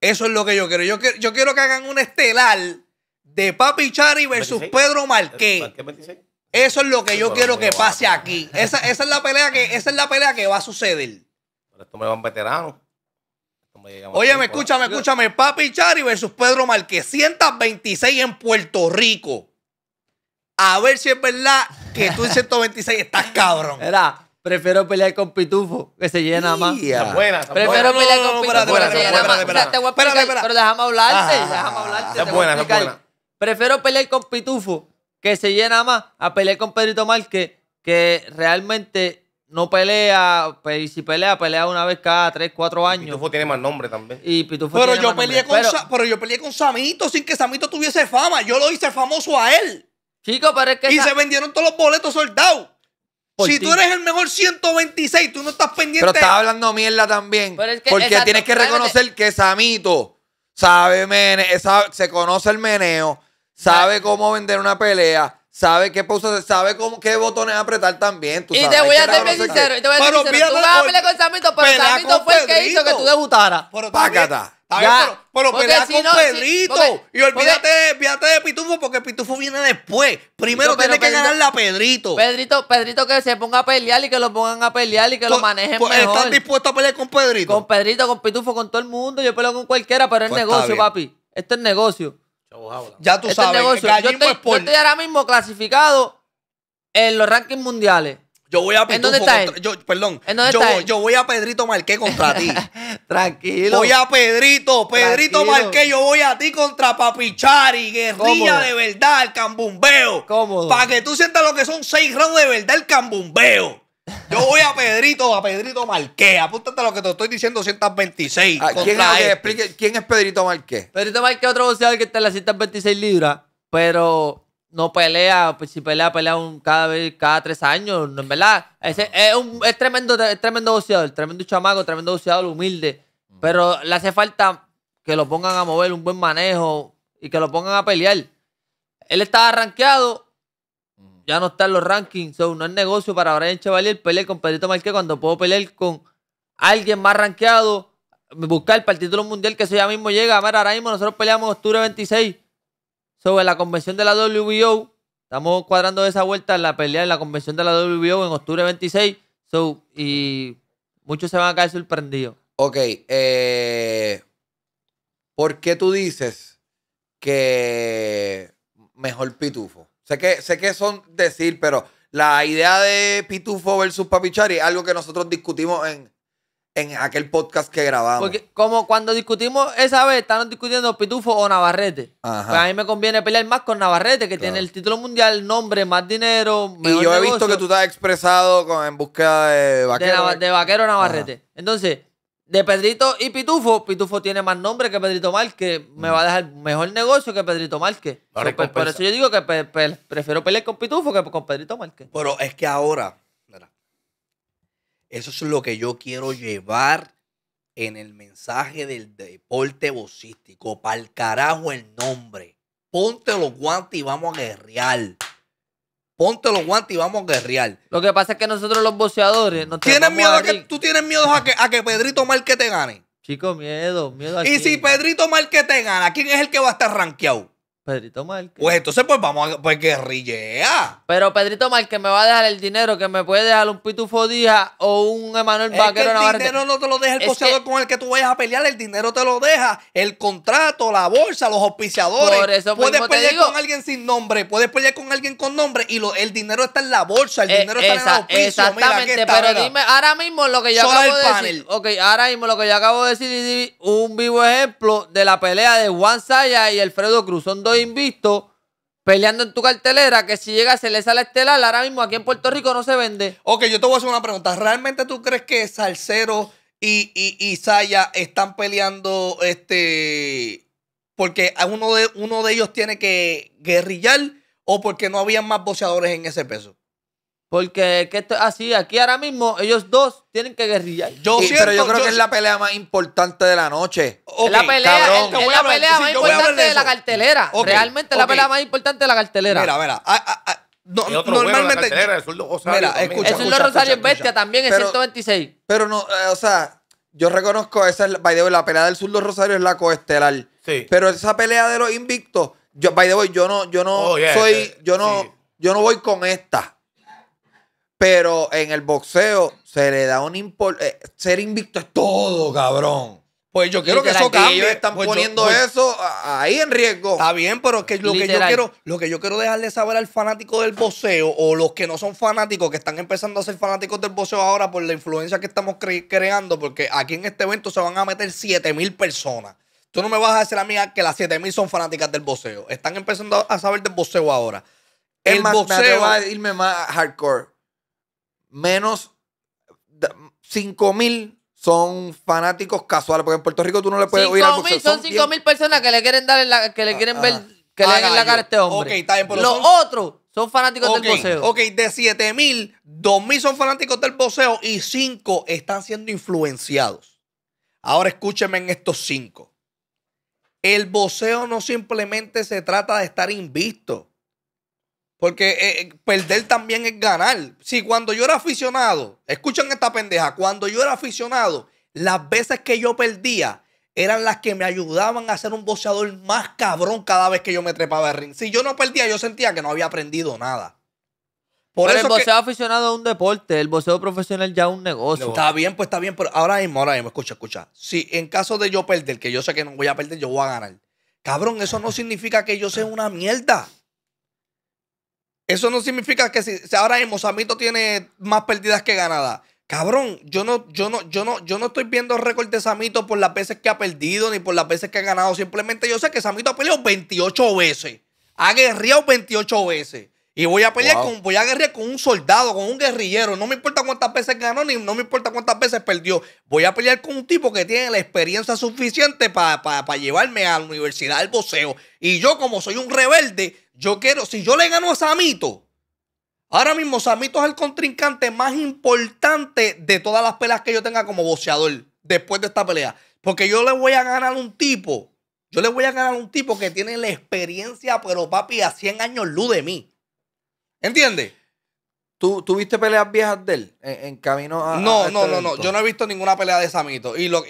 Eso es lo que yo quiero. Yo, quiero, yo quiero que hagan una estelar de Papi Chari versus Pedro Marqué Eso es lo que yo quiero que pase aquí. Esa, es la pelea que, esa es la pelea que va a suceder. Pero esto me van veteranos. Oye, me escúchame, escúchame. Papi Chari versus Pedro Marquez. 126 en Puerto Rico. A ver si es verdad que tú en 126 estás cabrón. Era, prefiero pelear con Pitufo, que se llena más. buena, Prefiero pelear con Pitufo, que se llena más. te voy pero déjame hablarte, déjame hablarte. Es buena, es buena. Prefiero pelear con Pitufo, que se llena más, a pelear con Pedrito Marquez, que realmente no pelea, pero si pelea, pelea una vez cada 3, 4 años. Pitufo tiene más nombre también. pero yo peleé Con pero... yo peleé con Samito sin que Samito tuviese fama. Yo lo hice famoso a él. Chico, pero es que. Y se vendieron todos los boletos soldados. si tú eres el mejor 126, tú no estás pendiente. Pero estaba hablando mierda también. porque tienes que reconocer que Samito sabe, mene, sabe, se conoce el meneo, sabe cómo vender una pelea sabe qué pausa, sabe cómo, qué botones apretar también. y, te voy a ser bien sincero, y te voy a ser sincero. Tú vas a pelear con Samito, pero Samito fue el que hizo que tú debutaras. Pácata. pero, pelea con Pedrito. y olvídate, de Pitufo, porque Pitufo viene después. Primero tiene que ganarle a Pedrito. Pedrito. Pedrito que se ponga a pelear y que lo pongan a pelear y que lo pues, manejen pues, mejor. ¿Estás dispuesto a pelear con Pedrito? Con Pedrito, con Pitufo, con todo el mundo. Yo peleo con cualquiera, pero es pues negocio, papi. Esto es negocio. Ya tú este sabes. Negocio, yo, estoy, yo ahora mismo clasificado en los rankings mundiales. Yo voy a ¿En él? Yo, perdón. a Pedrito Marqué contra ti. Tranquilo. Voy a Pedrito, Pedrito Marqué, yo voy a ti contra Papichari, guerrilla de verdad, el cambumbeo. ¿Cómo? Para que tú sientas lo que son seis rounds de verdad, el cambumbeo. Yo voy a Pedrito, a Pedrito Marqué. Apúntate a lo que te estoy diciendo, 126. Ah, este. ¿quién, es, Pedrito Pedrito Marqué Pedrito otro boxeador que está en las 126 libras, pero no pelea, pues, si pelea, pelea cada vez, cada tres años, en verdad. Es, es, un, es tremendo, es tremendo boxeador, tremendo chamaco, tremendo boxeador, humilde. Mm. Pero le hace falta que lo pongan a mover, un buen manejo y que lo pongan a pelear. Él estaba arranqueado ya no están los rankings. no es negocio para Brian Chevalier pelear con Pedrito Marquez cuando puedo pelear con alguien más rankeado. Buscar para el título mundial que eso ya mismo llega. ver, ahora mismo nosotros peleamos octubre 26 sobre la convención de la WBO. Estamos cuadrando esa vuelta en la pelea en la convención de la WBO en octubre 26. So, y muchos se van a caer sorprendidos. Ok, eh, ¿por qué tú dices que mejor Pitufo? Sé que, sé que son decir, pero la idea de Pitufo versus Papichari es algo que nosotros discutimos en, aquel podcast que grabamos. Porque como cuando discutimos esa vez, están discutiendo Pitufo o Navarrete. Ajá. Pues a mí me conviene pelear más con Navarrete, que tiene el título mundial, nombre, más dinero. y yo he visto que tú te has expresado en búsqueda de vaquero. De, vaquero ¿eh? Navarrete. Entonces, de Pedrito y Pitufo, Pitufo tiene más nombre que Pedrito Márquez. Me va a dejar mejor negocio que Pedrito Márquez. que por, eso yo digo que prefiero pelear con Pitufo que con Pedrito Márquez. Pero es que ahora, eso es lo que yo quiero llevar en el mensaje del deporte bocístico. Para el carajo el nombre. Ponte los guantes y vamos a guerrear. Ponte los guantes y vamos a guerrear. Lo que pasa es que nosotros los boxeadores no tienen miedo que, ¿Tú tienes miedo a que, a que Pedrito Marque te gane? Chico, miedo, miedo Y si Pedrito Marque te gana, ¿quién es el que va a estar rankeado? Pedrito Márquez. Pues entonces, pues vamos a. Pues guerrillea. Pero Pedrito Márquez me va a dejar el dinero que me puede dejar un Pitufo Díaz o un Emanuel Vaquero El dinero no te lo deja el poseador con el que tú vayas a pelear, el dinero te lo deja. El contrato, la bolsa, los auspiciadores. puedes pelear con alguien sin nombre, puedes pelear con alguien con nombre y lo, el dinero está en la bolsa, el eh, dinero está en el auspicio. Exactamente, pero dime, ahora mismo lo que yo acabo de decir. Ok, ahora mismo lo que yo acabo de decir un vivo ejemplo de la pelea de Juan Saya y Alfredo Cruz. Son dos invisto peleando en tu cartelera que si llega se le sale estelar, ahora mismo aquí en Puerto Rico no se vende. Ok, yo te voy a hacer una pregunta. ¿Realmente tú crees que Salcero y, y, Saya están peleando este porque uno de, uno de ellos tiene que guerrillar o porque no habían más boxeadores en ese peso? Porque esto, así, aquí ahora mismo ellos dos tienen que guerrillar. Yo siento, pero yo creo que es la pelea más importante de la noche. la pelea, es, la pelea más importante de, la cartelera. Realmente la pelea más importante de la cartelera. Mira, mira. normalmente. el Rosario. Mira, escucha, el Rosario es bestia también, es 126. Pero no, eh, o sea, yo reconozco, esa by the way, la pelea del sur Rosario es la coestelar. Sí. Pero esa pelea de los invictos, yo, by the way, yo no, yo no oh, soy, yo no, yo no voy con esta. Pero en el boxeo se le da un eh, ser invicto es todo, cabrón. Pues yo quiero que eso cambie. Ellos están pues poniendo pues eso ahí en riesgo. Está bien, pero es que lo que yo quiero, lo que yo quiero dejarle saber al fanático del boxeo o los que no son fanáticos, que están empezando a ser fanáticos del boxeo ahora por la influencia que estamos creando, porque aquí en este evento se van a meter 7000 mil personas. Tú no me vas a decir, amiga, ah, que las 7000 mil son fanáticas del boxeo. Están empezando a saber del boxeo ahora. el boxeo. va a irme más hardcore menos 5 mil son fanáticos casuales. Porque en Puerto Rico tú no le puedes oír al 5.000 Son 5 mil personas que le quieren dar en la, que le ah, quieren ah, ver, que le hagan ah, la cara a este hombre. Los otros son fanáticos del boceo. Ok, de 7 mil, 2 mil son fanáticos del boceo y 5 están siendo influenciados. Ahora escúcheme en estos 5. El boceo no simplemente se trata de estar invisto. Porque eh, eh, perder también es ganar. Si cuando yo era aficionado, escuchan esta pendeja, cuando yo era aficionado, las veces que yo perdía eran las que me ayudaban a ser un boxeador más cabrón cada vez que yo me trepaba al ring. Si yo no perdía, yo sentía que no había aprendido nada. Por pero eso el boxeo aficionado es un deporte, el boxeo profesional ya es un negocio. está bien, pues está bien, pero ahora mismo, ahora mismo, escucha, escucha. Si en caso de yo perder, que yo sé que no voy a perder, yo voy a ganar. Cabrón, eso no significa que yo sea una mierda. Eso no significa que si ahora mismo Samito tiene más pérdidas que ganadas. Cabrón, yo no, yo no, yo no, yo no estoy viendo récord de Samito por las veces que ha perdido ni por las veces que ha ganado. Simplemente yo sé que Samito ha peleado 28 veces. Ha guerreado 28 veces. Y voy a pelear con, voy a guerrear con un soldado, con un guerrillero. No me importa cuántas veces ganó, ni no me importa cuántas veces perdió. Voy a pelear con un tipo que tiene la experiencia suficiente para llevarme a la universidad del boxeo. Y yo, como soy un rebelde, yo quiero, si yo le gano a Samito, ahora mismo Samito es el contrincante más importante de todas las peleas que yo tenga como boxeador después de esta pelea. Porque yo le voy a ganar a un tipo. Yo le voy a ganar a un tipo que tiene la experiencia, pero papi, a 100 años luz de mí. ¿Entiendes? ¿Tú, viste peleas viejas de él en, camino a.? No, este no, no, no. Yo no he visto ninguna pelea de Samito. Y lo,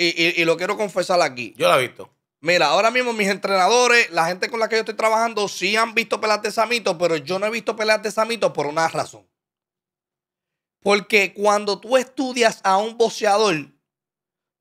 lo quiero confesar aquí. Yo la he visto. Mira, ahora mismo mis entrenadores, la gente con la que yo estoy trabajando, sí han visto peleas de Samito, pero yo no he visto peleas de Samito por una razón. Porque cuando tú estudias a un boxeador,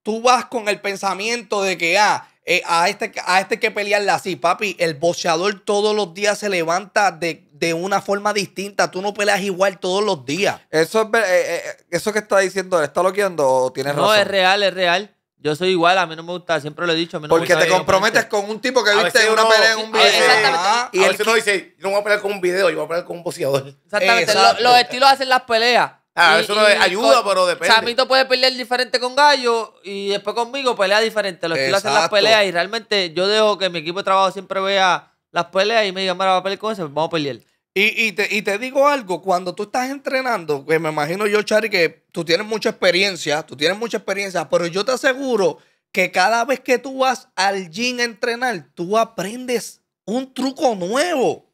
tú vas con el pensamiento de que, ah, eh, a, este, a este que pelearle así, papi. El boxeador todos los días se levanta de, de una forma distinta. Tú no peleas igual todos los días. Eso es, eh, eh, eh, eso que está diciendo, ¿está loqueando o tienes razón? No, es real, es real. Yo soy igual, a mí no me gusta, siempre lo he dicho. Porque te comprometes con un tipo que viste en una pelea en un video. Ah, y él veces dice, yo no voy a pelear con un video, yo voy a pelear con un boxeador. Exactamente, los, estilos hacen las peleas. Ah, eso no ayuda, pero depende. tú puede pelear diferente con Gallo y después conmigo pelea diferente. Los estilos hacen las peleas y realmente yo dejo que mi equipo de trabajo siempre vea las peleas y me digan, a pelear con ese, vamos a pelear. Y, te, digo algo, cuando tú estás entrenando, que me imagino yo, Chari, que tú tienes mucha experiencia, tú tienes mucha experiencia, pero yo te aseguro que cada vez que tú vas al gym a entrenar, tú aprendes un truco nuevo.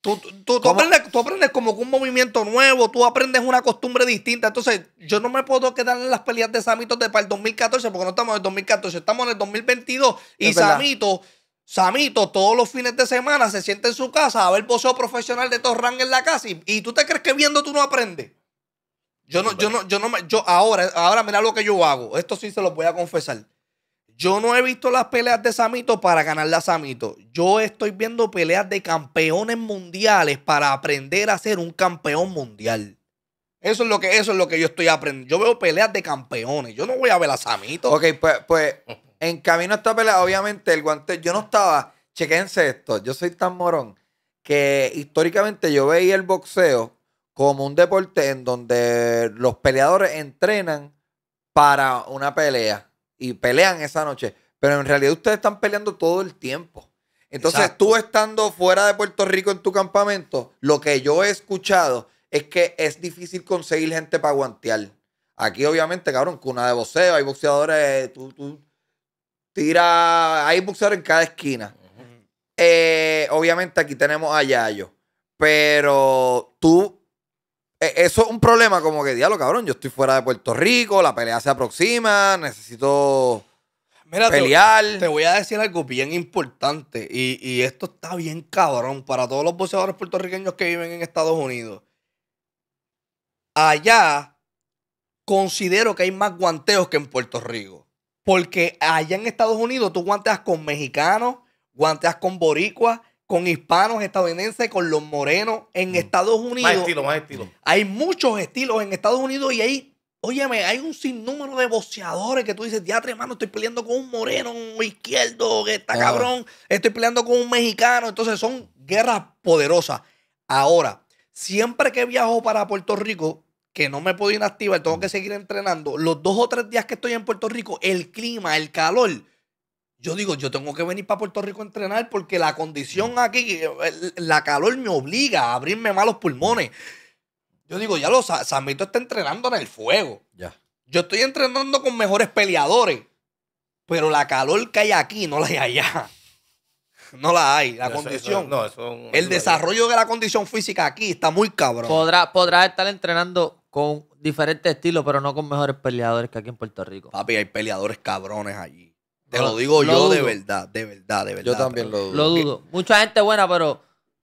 Tú, aprendes, como un movimiento nuevo, tú aprendes una costumbre distinta. Entonces, yo no me puedo quedar en las peleas de Samito de, para el 2014, porque no estamos en el 2014, estamos en el 2022. y Samito Samito todos los fines de semana se sienta en su casa a ver poseo profesional de Torran en la casa y, tú te crees que viendo tú no aprendes. Yo no, yo no, yo no, me, yo ahora, ahora mira lo que yo hago. Esto sí se los voy a confesar. Yo no he visto las peleas de Samito para ganar las Samito. Yo estoy viendo peleas de campeones mundiales para aprender a ser un campeón mundial. Eso es lo que, eso es lo que yo estoy aprendiendo. Yo veo peleas de campeones. Yo no voy a ver a Samito. Ok, pues, pues en camino a esta pelea, obviamente, el guante. Yo no estaba. Chequense esto. Yo soy tan morón que históricamente yo veía el boxeo como un deporte en donde los peleadores entrenan para una pelea y pelean esa noche. Pero en realidad ustedes están peleando todo el tiempo. Entonces, tú estando fuera de Puerto Rico en tu campamento, lo que yo he escuchado es que es difícil conseguir gente para guantear. Aquí, obviamente, cabrón, cuna de boxeo, hay boxeadores, Tira. Hay boxeador en cada esquina. Eh, obviamente aquí tenemos a Yayo. Pero tú. E, eso es un problema, como que diablo, cabrón. Yo estoy fuera de Puerto Rico, la pelea se aproxima, necesito pelear. Te, voy a decir algo bien importante. Y, y esto está bien cabrón para todos los boxeadores puertorriqueños que viven en Estados Unidos. Allá considero que hay más guanteos que en Puerto Rico. Porque allá en Estados Unidos tú guanteas con mexicanos, guanteas con boricuas, con hispanos estadounidenses, con los morenos. En mm. Estados Unidos. Más estilo, más estilo. Hay muchos estilos en Estados Unidos y ahí, Óyeme, hay un sinnúmero de boxeadores que tú dices, diatre, hermano, estoy peleando con un moreno, un izquierdo, que está cabrón, estoy peleando con un mexicano. Entonces son guerras poderosas. Ahora, siempre que viajo para Puerto Rico, que no me puedo inactivar, tengo que seguir entrenando, los dos o tres días que estoy en Puerto Rico, el clima, el calor, yo digo, yo tengo que venir para Puerto Rico a entrenar porque la condición aquí, eh, la calor me obliga a abrirme malos pulmones. Yo digo, ya lo, Samito está entrenando en el fuego. Ya. Yo estoy entrenando con mejores peleadores, pero la calor que hay aquí no la hay allá. No la hay, la condición. no, el desarrollo de la condición física aquí está muy cabrón. Podrá, podrá estar entrenando con diferentes estilos, pero no con mejores peleadores que aquí en Puerto Rico. Papi, hay peleadores cabrones allí. Te lo digo yo de verdad, de verdad, de verdad. Yo también lo dudo. Lo dudo. Mucha gente buena, pero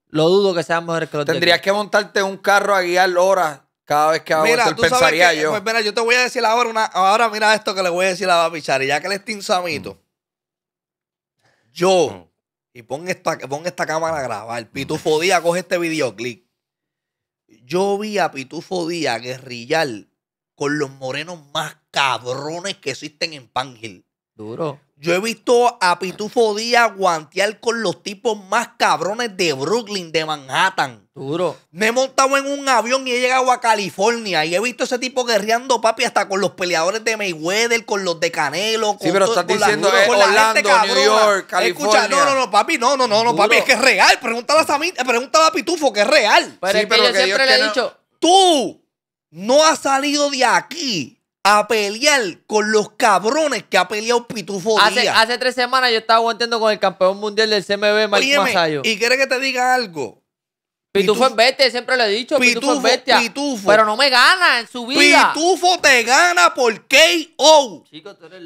lo dudo que sean mejores que los Tendrías que montarte un carro a guiar horas cada vez que hago mira, tú sabes que, yo. Pues mira, yo te voy a decir ahora una, ahora mira esto que le voy a decir a Papi y ya que él es insamito. Mm. Yo, mm. y pon esta, pon esta cámara a grabar, Pitufo tú, Día coge este videoclip. Yo vi a Pitufo Díaz guerrillar con los morenos más cabrones que existen en Pangil. Duro. Yo he visto a Pitufo Díaz guantear con los tipos más cabrones de Brooklyn, de Manhattan. Duro. Me he montado en un avión y he llegado a California y he visto a ese tipo guerreando, papi, hasta con los peleadores de Mayweather, con los de Canelo. Con sí, pero estás diciendo eh, Orlando, New York, California. Escucha, no, no, no, papi, no, no, no, no papi, es que es real. Pregúntale a, mí, pregúntale a Pitufo que es real. Pero es que yo siempre le he dicho... Tú no has salido de aquí a pelear con los cabrones que ha peleado Pitufo hace, Hace tres semanas yo estaba aguantando con el campeón mundial del CMB, Mike Masayo. ¿Y quiere que te diga algo? Pitufo, es siempre lo he dicho. Pitufo, es bestia. Pero no me gana en su vida. Pitufo te gana por KO.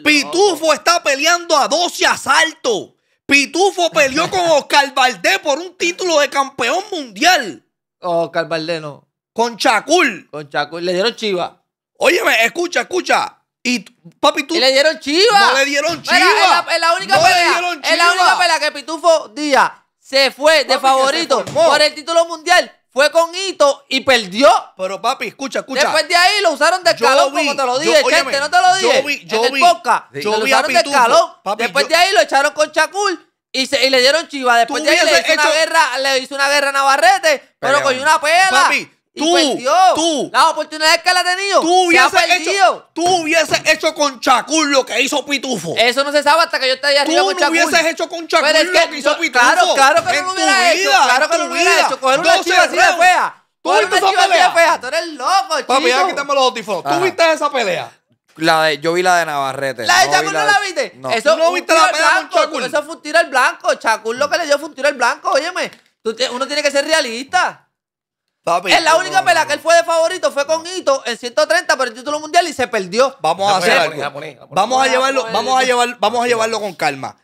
Pitufo está peleando a 12 asaltos. Pitufo peleó con Oscar Valdés por un título de campeón mundial. Oscar Valdés no. Con Chacul. Con Chacul. Le dieron chiva. Óyeme, escucha, escucha. Y papi, tú. le dieron chiva. No le dieron chiva. es, la, única pelea. Es la única pelea que Pitufo Díaz se fue de favorito por el título mundial. Fue con Hito y perdió. Pero papi, escucha, escucha. Después de ahí lo usaron de escalón, como te lo dije, gente, no te lo dije. en lo usaron de escalón. después de ahí lo echaron con Chacul. Y, y, le dieron chiva. Después de ahí le hizo, una guerra, le hizo una guerra a Navarrete, pero con una pela. Y tú, perdió. tú. Las oportunidades que él ha tenido. Tú hubieses, hecho, tú hubieses hecho con Chacul lo que hizo Pitufo. Eso no se sabe hasta que yo esté allá arriba tú con Chacul. Tú hubieses hecho con Chacul que lo que hizo Pitufo. Claro, claro que no lo hubiera vida, hecho. Claro que no lo hubiera hecho. Coger una chiva así de fea. Tú viste esa pelea. Tú eres loco, chico. Papi, ya quitamos los tifos ¿Tú viste esa pelea? La de, yo vi la de Navarrete. ¿La de no Chacul no la viste? No. Eso, no viste la pelea con Chacul? Eso fue un tiro al blanco. Chacul lo que le dio fue un tiro al blanco. Óyeme, tú uno tiene que ser realista es la única pelea que él fue de favorito, fue con Hito en 130 por el título mundial y se perdió. Vamos a hacer algo. Vamos a llevarlo, vamos a llevar, vamos a llevarlo con calma.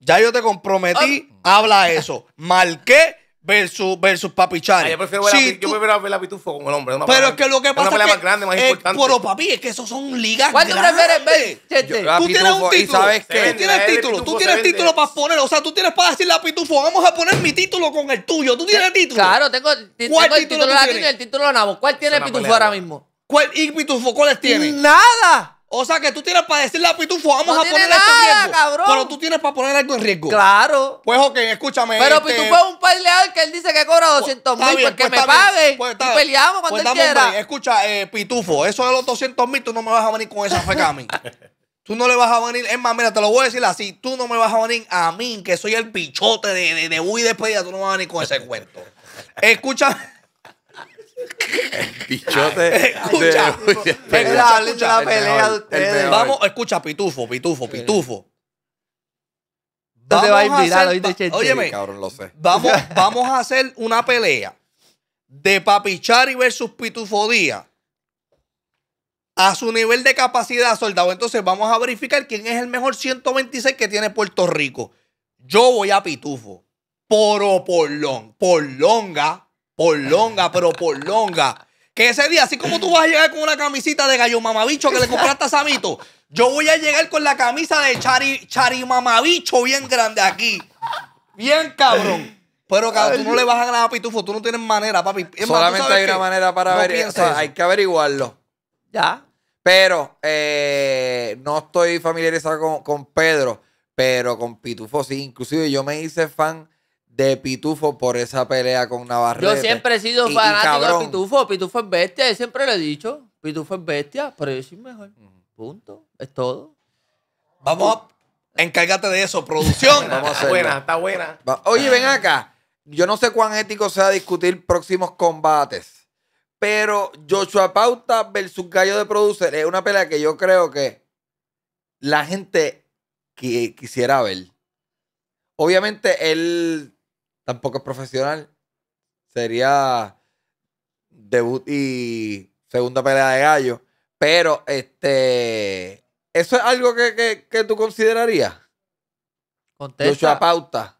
Ya yo te comprometí, ah. habla eso. Marqué versus, versus Papi Chan yo, prefiero ver, la, ver la Pitufo con el hombre. Pero es que lo que pasa es una pelea que, más grande, más importante. Pero papi, es que esos son ligas tú prefieres ver? tú tienes un título. tú tienes título. Tú tienes título para poner. O sea, tú tienes para decir la Pitufo. Vamos a poner mi título con el tuyo. Tú tienes título. Claro, tengo, ¿Cuál el título latino y el título de ¿Cuál tiene Pitufo ahora mismo? ¿Cuál, ¿Y Pitufo cuáles tiene? Nada. O sea que tú tienes para decirle a Pitufo, vamos a poner esto en riesgo. Pero tú tienes para poner algo en riesgo. Claro. Pues ok, escúchame. Pero este, Pitufo es un peleador que él dice que cobra 200 pues, mil pues, porque me pague. Pues, y peleamos cuando pues, él quiera. Escucha, eh, Pitufo, eso de los 200 mil tú no me vas a venir con esa feca a mí. Tú no le vas a venir, es más, mira, te lo voy a decir así, tú no me vas a venir a mí, que soy el pichote de, de, de Uy despedida, tú no me vas a venir con ese cuento. Escucha. Pichote. Escucha, escucha, Vamos, escucha, pitufo, pitufo, pitufo. Vamos va a hacer, Vamos, a hacer una pelea de Papichari versus día a su nivel de capacidad, soldado. Entonces vamos a verificar quién es el mejor 126 que tiene Puerto Rico. Yo voy a Pitufo. Poro por long, por longa. Por longa, pero por longa. Que ese día, así como tú vas a llegar con una camisita de gallo mamabicho que le compraste a Samito, yo voy a llegar con la camisa de chari, chari mamabicho bien grande aquí. Bien cabrón. Pero tú no le vas a ganar a Pitufo, tú no tienes manera, papi. Solamente hay una manera para hay que averiguarlo. Ya. Pero eh, no estoy familiarizado con Pedro, pero con Pitufo sí. Inclusive yo me hice fan de Pitufo por esa pelea con Navarrete. Yo siempre he sido fanático de Pitufo. Pitufo es bestia, yo siempre le he dicho. Pitufo es bestia, pero yo soy mejor. Punto. Es todo. Vamos a... Encárgate de eso, producción. está buena, está buena. Oye, ven acá. Yo no sé cuán ético sea discutir próximos combates, pero Joshua Pauta versus Gallo de Producer es una pelea que yo creo que la gente quisiera ver. Obviamente él tampoco es profesional. Sería debut y segunda pelea de gallo. Pero, este, ¿eso es algo que, que, que tú considerarías? Contesta. pauta.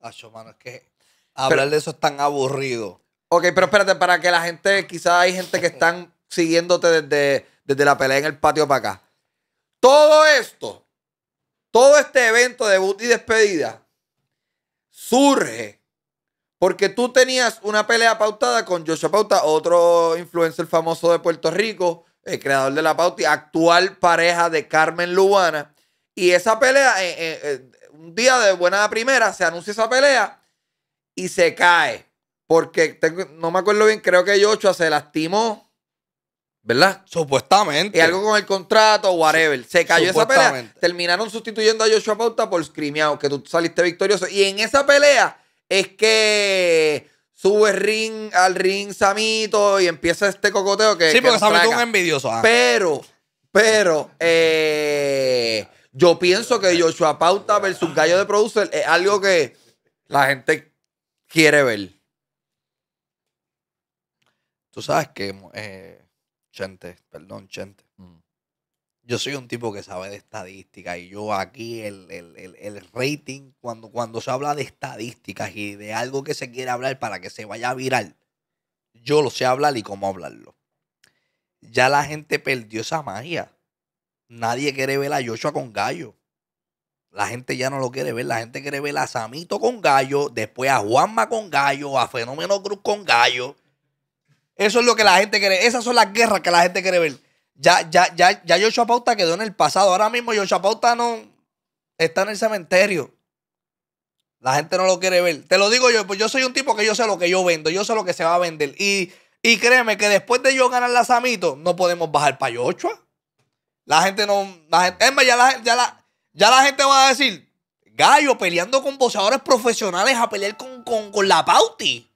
Acho, mano, es que hablar de eso es tan aburrido. Ok, pero espérate, para que la gente, quizás hay gente que están siguiéndote desde, desde la pelea en el patio para acá. Todo esto, todo este evento de debut y despedida, surge porque tú tenías una pelea pautada con Joshua Pauta, otro influencer famoso de Puerto Rico, el creador de La Pauta actual pareja de Carmen Lubana. Y esa pelea, eh, eh, eh, un día de buena primera, se anuncia esa pelea y se cae. Porque no me acuerdo bien, creo que Joshua se lastimó ¿Verdad? Supuestamente. Y algo con el contrato, whatever. Se cayó esa pelea. Terminaron sustituyendo a Joshua Pauta por Screamiao, que tú saliste victorioso. Y en esa pelea es que sube ring al ring Samito y empieza este cocoteo que. Sí, porque Samito es un envidioso. Ah. Pero, pero, eh, yo pienso que Joshua Pauta versus Gallo de Producer es algo que la gente quiere ver. Tú sabes que. Eh, Chente, perdón, Chente. Mm. Yo soy un tipo que sabe de estadística y yo aquí el, rating, cuando, cuando se habla de estadísticas y de algo que se quiere hablar para que se vaya a viral, yo lo sé hablar y cómo hablarlo. Ya la gente perdió esa magia. Nadie quiere ver a Joshua con gallo. La gente ya no lo quiere ver. La gente quiere ver a Samito con gallo, después a Juanma con gallo, a Fenómeno Cruz con gallo. Eso es lo que la gente quiere. Esas son las guerras que la gente quiere ver. Ya, ya, ya, ya Joshua Pauta quedó en el pasado. Ahora mismo Joshua Pauta no está en el cementerio. La gente no lo quiere ver. Te lo digo yo, pues yo soy un tipo que yo sé lo que yo vendo, yo sé lo que se va a vender. Y, y créeme que después de yo ganar las Samito, no podemos bajar para Joshua. La gente no. La ya la, ya, la, gente va a decir: Gallo peleando con boxeadores profesionales a pelear con, con, con la Pauti.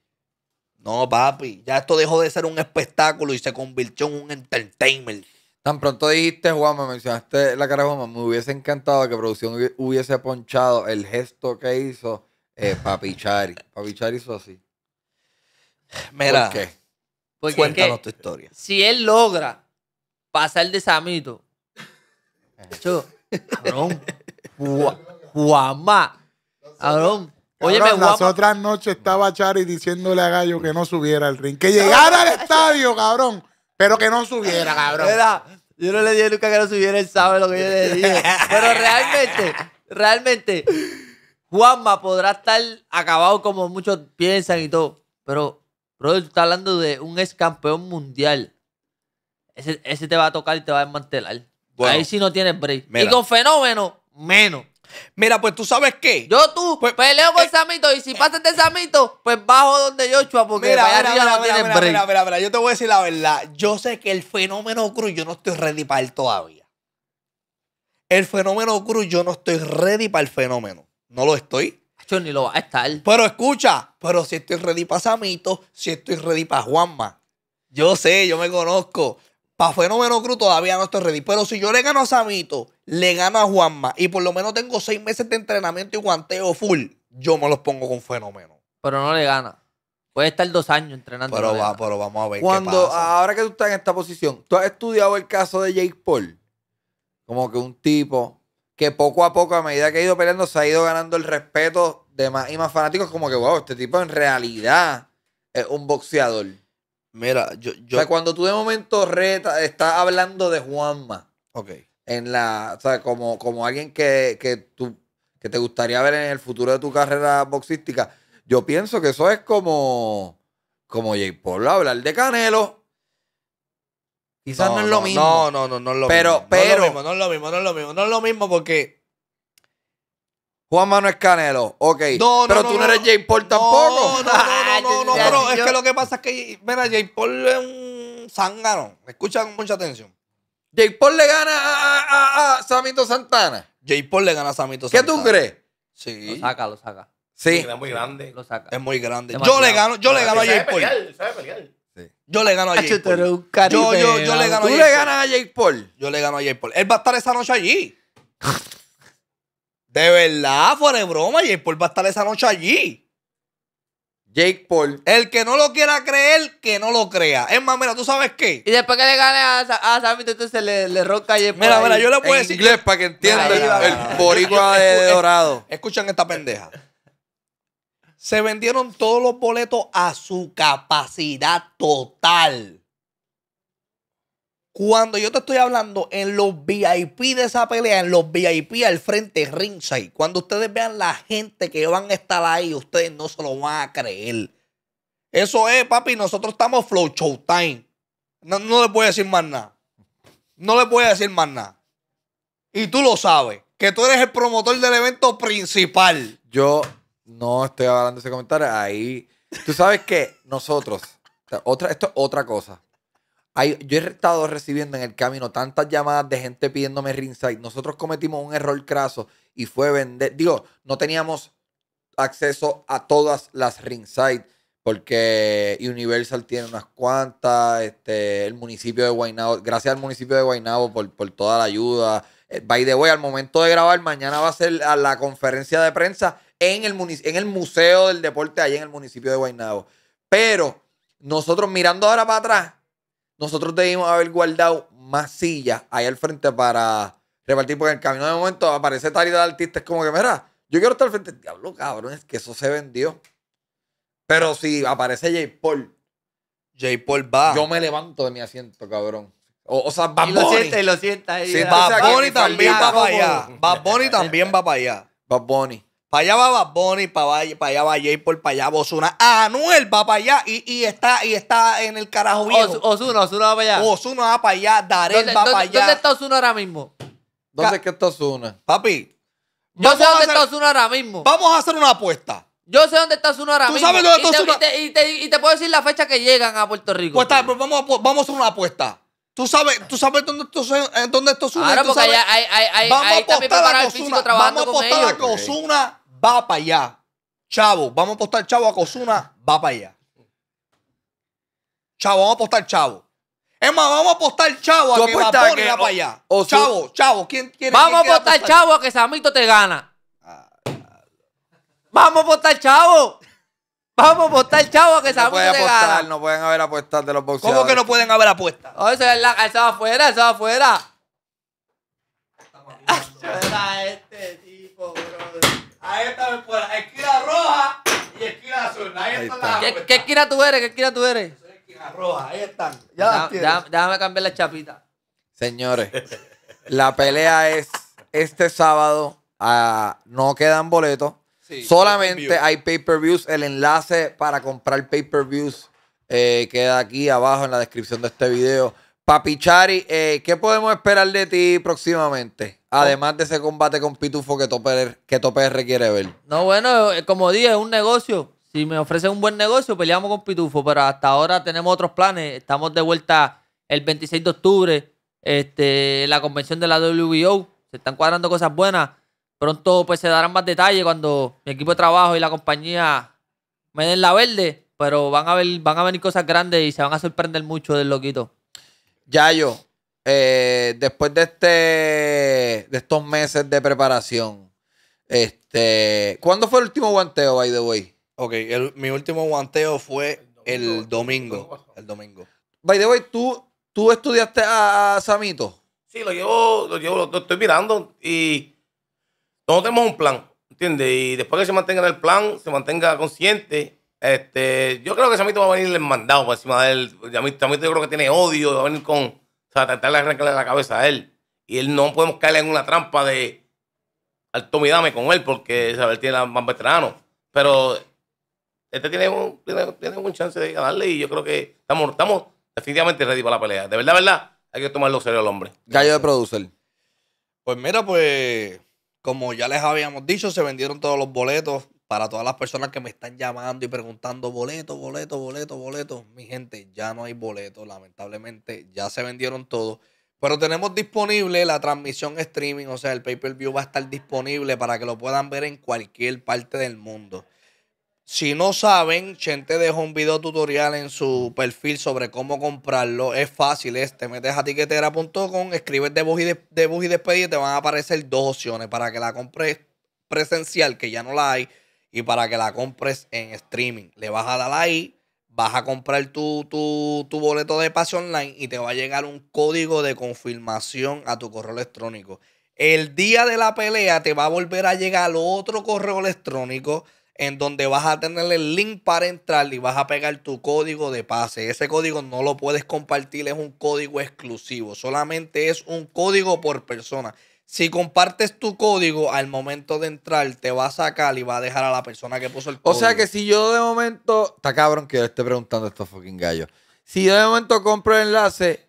No, papi, ya esto dejó de ser un espectáculo y se convirtió en un entertainment. Tan pronto dijiste, Juan, me mencionaste la cara me hubiese encantado que producción hubiese ponchado el gesto que hizo eh, Papi Chari. Papi Chari hizo así. Mira, ¿Por cuéntanos tu historia. Si él logra pasar de Samito, eh. cabrón, Juanma, cabrón, Oye, me Las otras noches estaba Chari diciéndole a Gallo que no subiera al ring. Que llegara al estadio, cabrón. Pero que no subiera, cabrón. yo no le dije nunca que no subiera Él sabe lo que yo le dije. Pero realmente, realmente, Juanma podrá estar acabado como muchos piensan y todo. Pero, brother, tú estás hablando de un ex campeón mundial. Ese, te va a tocar y te va a desmantelar. Ahí sí no tienes break. Y con fenómeno, menos. Mira, pues tú sabes qué. Yo tú pues, peleo con eh, Samito y si eh, pasas de este Samito, pues bajo donde yo chua porque mira, para mira, arriba mira, Mira, mira, mira, yo te voy a decir la verdad. Yo sé que el fenómeno cruz yo no estoy ready para él todavía. El fenómeno cruz yo no estoy ready para el fenómeno. No lo estoy. ni lo va a estar. Pero escucha, pero si estoy ready para Samito, si estoy ready para Juanma. Yo sé, yo me conozco. Para fenómeno cruz todavía no estoy ready. Pero si yo le gano a Samito le gana a Juanma y por lo menos tengo seis meses de entrenamiento y guanteo full, yo me los pongo con fenómeno. Pero no le gana. Puede estar dos años entrenando. Pero, vamos a ver. Cuando, pasa. Ahora que tú estás en esta posición, tú has estudiado el caso de Jake Paul. Como que un tipo que poco a poco, a medida que ha ido peleando, se ha ido ganando el respeto de más y más fanáticos. Como que, wow, este tipo en realidad es un boxeador. Mira, yo. cuando tú de momento reta, estás hablando de Juanma. Ok en la, o sea, como, como alguien que, que, tú, que te gustaría ver en el futuro de tu carrera boxística, yo pienso que eso es como, como Jay Paul hablar de Canelo. Quizás no, es lo mismo. No, no, no, no es lo mismo. Pero, No es lo mismo, no es lo mismo, no es lo mismo. porque. Juan Manuel Canelo, okay pero tú no, eres Jay Paul tampoco. No, no, no, no, pero es que lo que pasa es que, mira, Jay Paul es un me Escuchan mucha atención. ¿Jay Paul le gana a, Samito Santana. ¿Jay Paul le gana a Samito Santana? ¿Qué tú crees? Sí. Lo saca, lo saca. Sí. Es muy grande. Lo saca. Es muy grande. Yo le gano, yo le gano a Jay Paul. Sí. Yo le gano a Jay Paul. Yo, yo, yo le gano a Tú le ganas a Jay Paul. Yo le gano a Jay Paul. Él va a estar esa noche allí. De verdad, fuera de broma, Jay Paul va a estar esa noche allí. Jake Paul. El que no lo quiera creer, que no lo crea. Es más, mira, ¿tú sabes qué? Y después que le gane a, a, entonces le, le roca a Jake Paul. Mira, mira, yo le puedo en decir... inglés para que entiendan el boricua de, de dorado. Escuchan esta pendeja. Se vendieron todos los boletos a su capacidad total. Cuando yo te estoy hablando en los VIP de esa pelea, en los VIP al frente ringside, cuando ustedes vean la gente que van a estar ahí, ustedes no se lo van a creer. Eso es, papi, nosotros estamos flow showtime. No, no le voy a decir más nada. No le voy a decir más nada. Y tú lo sabes, que tú eres el promotor del evento principal. Yo no estoy hablando de ese comentario. Ahí, tú sabes que nosotros, otra, esto es otra cosa yo he estado recibiendo en el camino tantas llamadas de gente pidiéndome ringside. Nosotros cometimos un error craso y fue vender. Digo, no teníamos acceso a todas las ringside porque Universal tiene unas cuantas. Este, el municipio de Guaynabo, gracias al municipio de Guaynabo por, toda la ayuda. Eh, by the way, al momento de grabar, mañana va a ser a la conferencia de prensa en el, Museo del Deporte, ahí en el municipio de Guaynabo. Pero nosotros mirando ahora para atrás nosotros debimos haber guardado más sillas ahí al frente para repartir, porque en el camino de momento aparece tal y tal artista. Es como que, mira, yo quiero estar al frente. Diablo, cabrón, es que eso se vendió. Pero si aparece J. Paul, J. Paul va. Yo me levanto de mi asiento, cabrón. O, sea, va Bunny. Y lo sienta, y lo también va para allá. va Bunny también va para allá. va Bunny. Para allá va Bad Bunny, para, allá va Jay por para allá Osuna. Anuel va para allá y, y, está, y está en el carajo viejo. Osuna, Osuna va para allá. Osuna va para allá, Darel va para allá. ¿Dónde está Osuna ahora mismo? ¿Dónde es está Osuna? Papi. Yo sé dónde está Osuna ahora mismo. Vamos a hacer una apuesta. Yo sé dónde está Osuna ahora ¿Tú mismo. sabes dónde está Osuna? Y, y te, puedo decir la fecha que llegan a Puerto Rico. Pues está, pues vamos, pues vamos a hacer una apuesta. Tú sabes, tú sabes dónde eh, dónde esto suena. Claro, hay, hay, vamos a apostar a Cosuna. Vamos a apostar a Cosuna va para allá. Chavo, vamos a apostar Chavo a Cosuna va para allá. Chavo, vamos a apostar Chavo. Es más, vamos a apostar Chavo a que va para allá. O, chavo, Chavo, ¿quién quiere? Vamos a apostar Chavo a que Samito te gana. Ah, vamos a apostar Chavo. Vamos a apostar, chavo, que sabemos no pueden apostar, No pueden haber apuestas de los boxeadores. ¿Cómo que no pueden haber apuestas? Oh, eso es la, eso afuera, eso va afuera. este tipo, bro. Ahí está Esquina roja y esquina azul. Ahí, está, la ¿Qué, ¿Qué, esquina tú eres? ¿Qué esquina tú eres? esquina roja. Ahí están. Ya déjame, cambiar la chapita. Señores, la pelea es este sábado. Ah, no quedan boletos. Solamente hay pay-per-views. El enlace para comprar pay-per-views eh, queda aquí abajo en la descripción de este video. Papi Chari, eh, ¿qué podemos esperar de ti próximamente? Además de ese combate con Pitufo que Toper, que quiere ver. No, bueno, eh, como dije, es un negocio. Si me ofrecen un buen negocio, peleamos con Pitufo. Pero hasta ahora tenemos otros planes. Estamos de vuelta el 26 de octubre. Este, la convención de la WBO. Se están cuadrando cosas buenas. Pronto pues se darán más detalles cuando mi equipo de trabajo y la compañía me den la verde, pero van a ver, van a venir cosas grandes y se van a sorprender mucho del loquito. Yayo, eh, después de este de estos meses de preparación, este, ¿cuándo fue el último guanteo, by the way? Ok, mi último guanteo fue el domingo. El domingo. By the way, ¿tú, tú estudiaste a, Samito? Sí, lo llevo, lo estoy mirando y todos tenemos un plan, ¿entiendes? Y después que se mantenga el plan, se mantenga consciente. Este, yo creo que Samito va a venir el mandado por encima de él. Samito, yo creo que tiene odio, va a venir con. O sea, tratar de arrancarle la cabeza a él. Y él no podemos caerle en una trampa de alto midame con él, porque ¿sabes? tiene más veterano. Pero este tiene un, tiene, un chance de ganarle y yo creo que estamos, definitivamente ready para la pelea. De verdad, verdad, hay que tomarlo serio al hombre. Gallo de producer. Pues mira, pues como ya les habíamos dicho, se vendieron todos los boletos para todas las personas que me están llamando y preguntando boleto, boleto, boleto, boleto. Mi gente, ya no hay boleto, lamentablemente, ya se vendieron todos. Pero tenemos disponible la transmisión streaming, o sea, el pay-per-view va a estar disponible para que lo puedan ver en cualquier parte del mundo. Si no saben, Chente dejó un video tutorial en su perfil sobre cómo comprarlo. Es fácil, Este te metes a tiquetera.com, escribes debug y, de, bus y despedir y te van a aparecer dos opciones para que la compres presencial, que ya no la hay, y para que la compres en streaming. Le vas a dar ahí, vas a comprar tu, tu, boleto de pase online y te va a llegar un código de confirmación a tu correo electrónico. El día de la pelea te va a volver a llegar otro correo electrónico en donde vas a tener el link para entrar y vas a pegar tu código de pase. Ese código no lo puedes compartir, es un código exclusivo, solamente es un código por persona. Si compartes tu código, al momento de entrar te va a sacar y va a dejar a la persona que puso el código. O sea que si yo de momento, está cabrón que yo esté preguntando estos fucking gallos. Si yo de momento compro el enlace,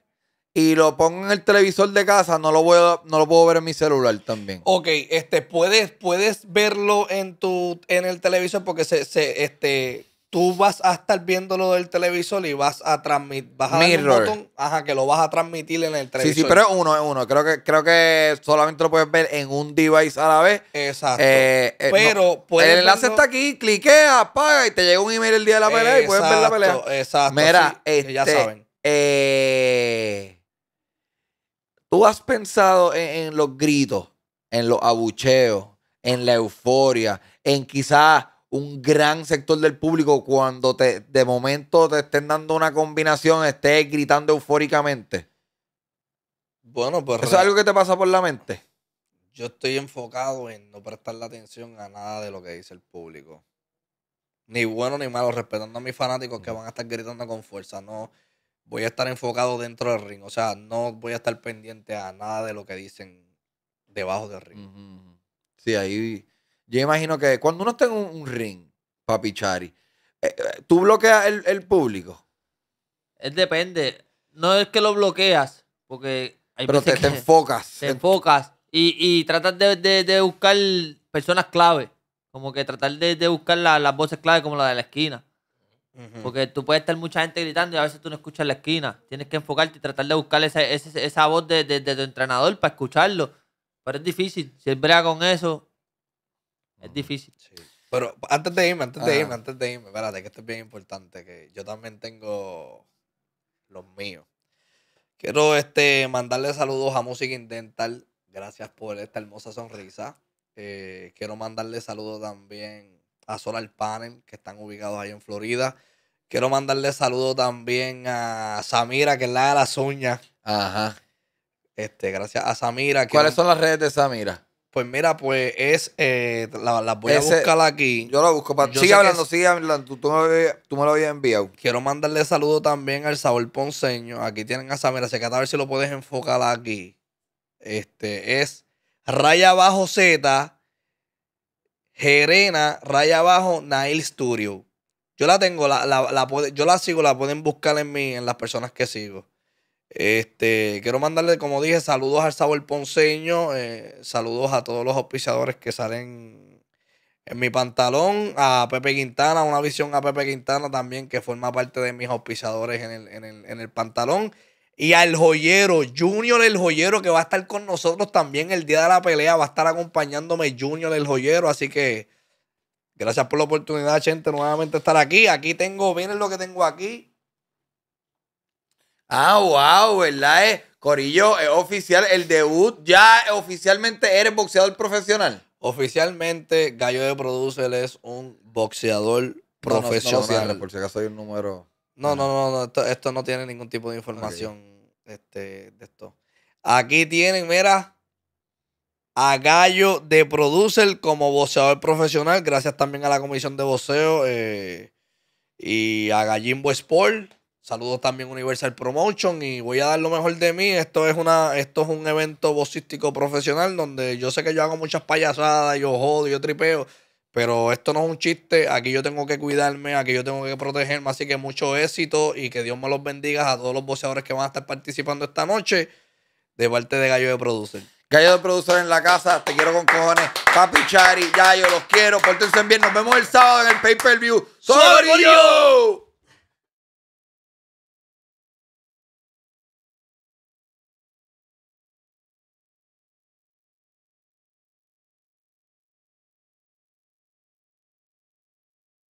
y lo pongo en el televisor de casa, no lo voy no lo puedo ver en mi celular también. Ok, este, puedes, puedes verlo en tu, en el televisor, porque se, este, tú vas a estar viéndolo del televisor y vas a transmitir, Mirror. ajá, que lo vas a transmitir en el televisor. Sí, sí, pero es uno, es uno. Creo que, creo que solamente lo puedes ver en un device a la vez. Exacto. Eh, eh, pero El enlace está aquí, cliquea, apaga y te llega un email el día de la pelea y puedes ver la pelea. Exacto. Mira, este, ya saben. Eh, ¿Tú has pensado en, los gritos, en los abucheos, en la euforia, en quizás un gran sector del público cuando te, de momento te estén dando una combinación, estés gritando eufóricamente? Bueno, pues. ¿Eso es algo que te pasa por la mente? Yo estoy enfocado en no prestar la atención a nada de lo que dice el público. Ni bueno ni malo, respetando a mis fanáticos que mm. van a estar gritando con fuerza. No, voy a estar enfocado dentro del ring. O sea, no voy a estar pendiente a nada de lo que dicen debajo del ring. Sí, ahí. Yo imagino que cuando uno está en un, ring, papi Chari, eh, eh, ¿tú bloqueas el, público? Es eh, depende. No es que lo bloqueas, porque. Hay Pero te, enfocas. Te enfocas y, y tratas de, buscar personas clave. Como que tratar de, buscar las voces clave como la de la esquina. Porque tú puedes estar mucha gente gritando y a veces tú no escuchas la esquina. Tienes que enfocarte y tratar de buscar esa, voz de, tu entrenador para escucharlo. Pero es difícil. Si él brega con eso, es difícil. Pero antes de irme, antes de ah. irme, antes de irme, espérate, que esto es bien importante, que yo también tengo los míos. Quiero este, mandarle saludos a Música Indental. Gracias por esta hermosa sonrisa. Eh, quiero mandarle saludos también a Solar Panel, que están ubicados ahí en Florida. Quiero mandarle saludo también a Samira, que es la de las uñas. Ajá. Este, gracias a Samira. ¿Cuáles son las redes de Samira? Pues mira, pues es. Eh, las voy a buscar aquí. Yo la busco para. sigue hablando, sigue hablando. Tú, me, lo habías enviado. Quiero mandarle saludo también al Sabor Ponceño. Aquí tienen a Samira. Se a ver si lo puedes enfocar aquí. Este es raya abajo Z, Gerena, raya abajo Nail Studio. Yo la tengo, la, la, la, yo la sigo, la pueden buscar en mí, en las personas que sigo. Este, quiero mandarle, como dije, saludos al Sabor Ponceño, eh, saludos a todos los auspiciadores que salen en mi pantalón, a Pepe Quintana, una visión a Pepe Quintana también, que forma parte de mis auspiciadores en el, en el pantalón. Y al joyero, Junior el joyero, que va a estar con nosotros también el día de la pelea, va a estar acompañándome Junior el joyero, así que Gracias por la oportunidad, gente, nuevamente estar aquí. Aquí tengo, miren lo que tengo aquí. Ah, wow, ¿verdad? Eh? Corillo, es oficial, el debut, ya oficialmente eres boxeador profesional. Oficialmente, Gallo de Producer es un boxeador profesional. por si acaso hay un número. No, no, no, esto, no tiene ningún tipo de información este, de esto. Aquí tienen, mira, a Gallo de Producer como voceador profesional. Gracias también a la comisión de voceo eh, y a Gallimbo Sport. Saludos también Universal Promotion y voy a dar lo mejor de mí. Esto es una, esto es un evento vocístico profesional donde yo sé que yo hago muchas payasadas, yo jodo, yo tripeo, pero esto no es un chiste. Aquí yo tengo que cuidarme, aquí yo tengo que protegerme. Así que mucho éxito y que Dios me los bendiga a todos los voceadores que van a estar participando esta noche de parte de Gallo de Producer. Gallo de productor en la casa, te quiero con cojones. Papi Chari, yo los quiero. Pórtense bien. Nos vemos el sábado en el pay per view. ¡Soy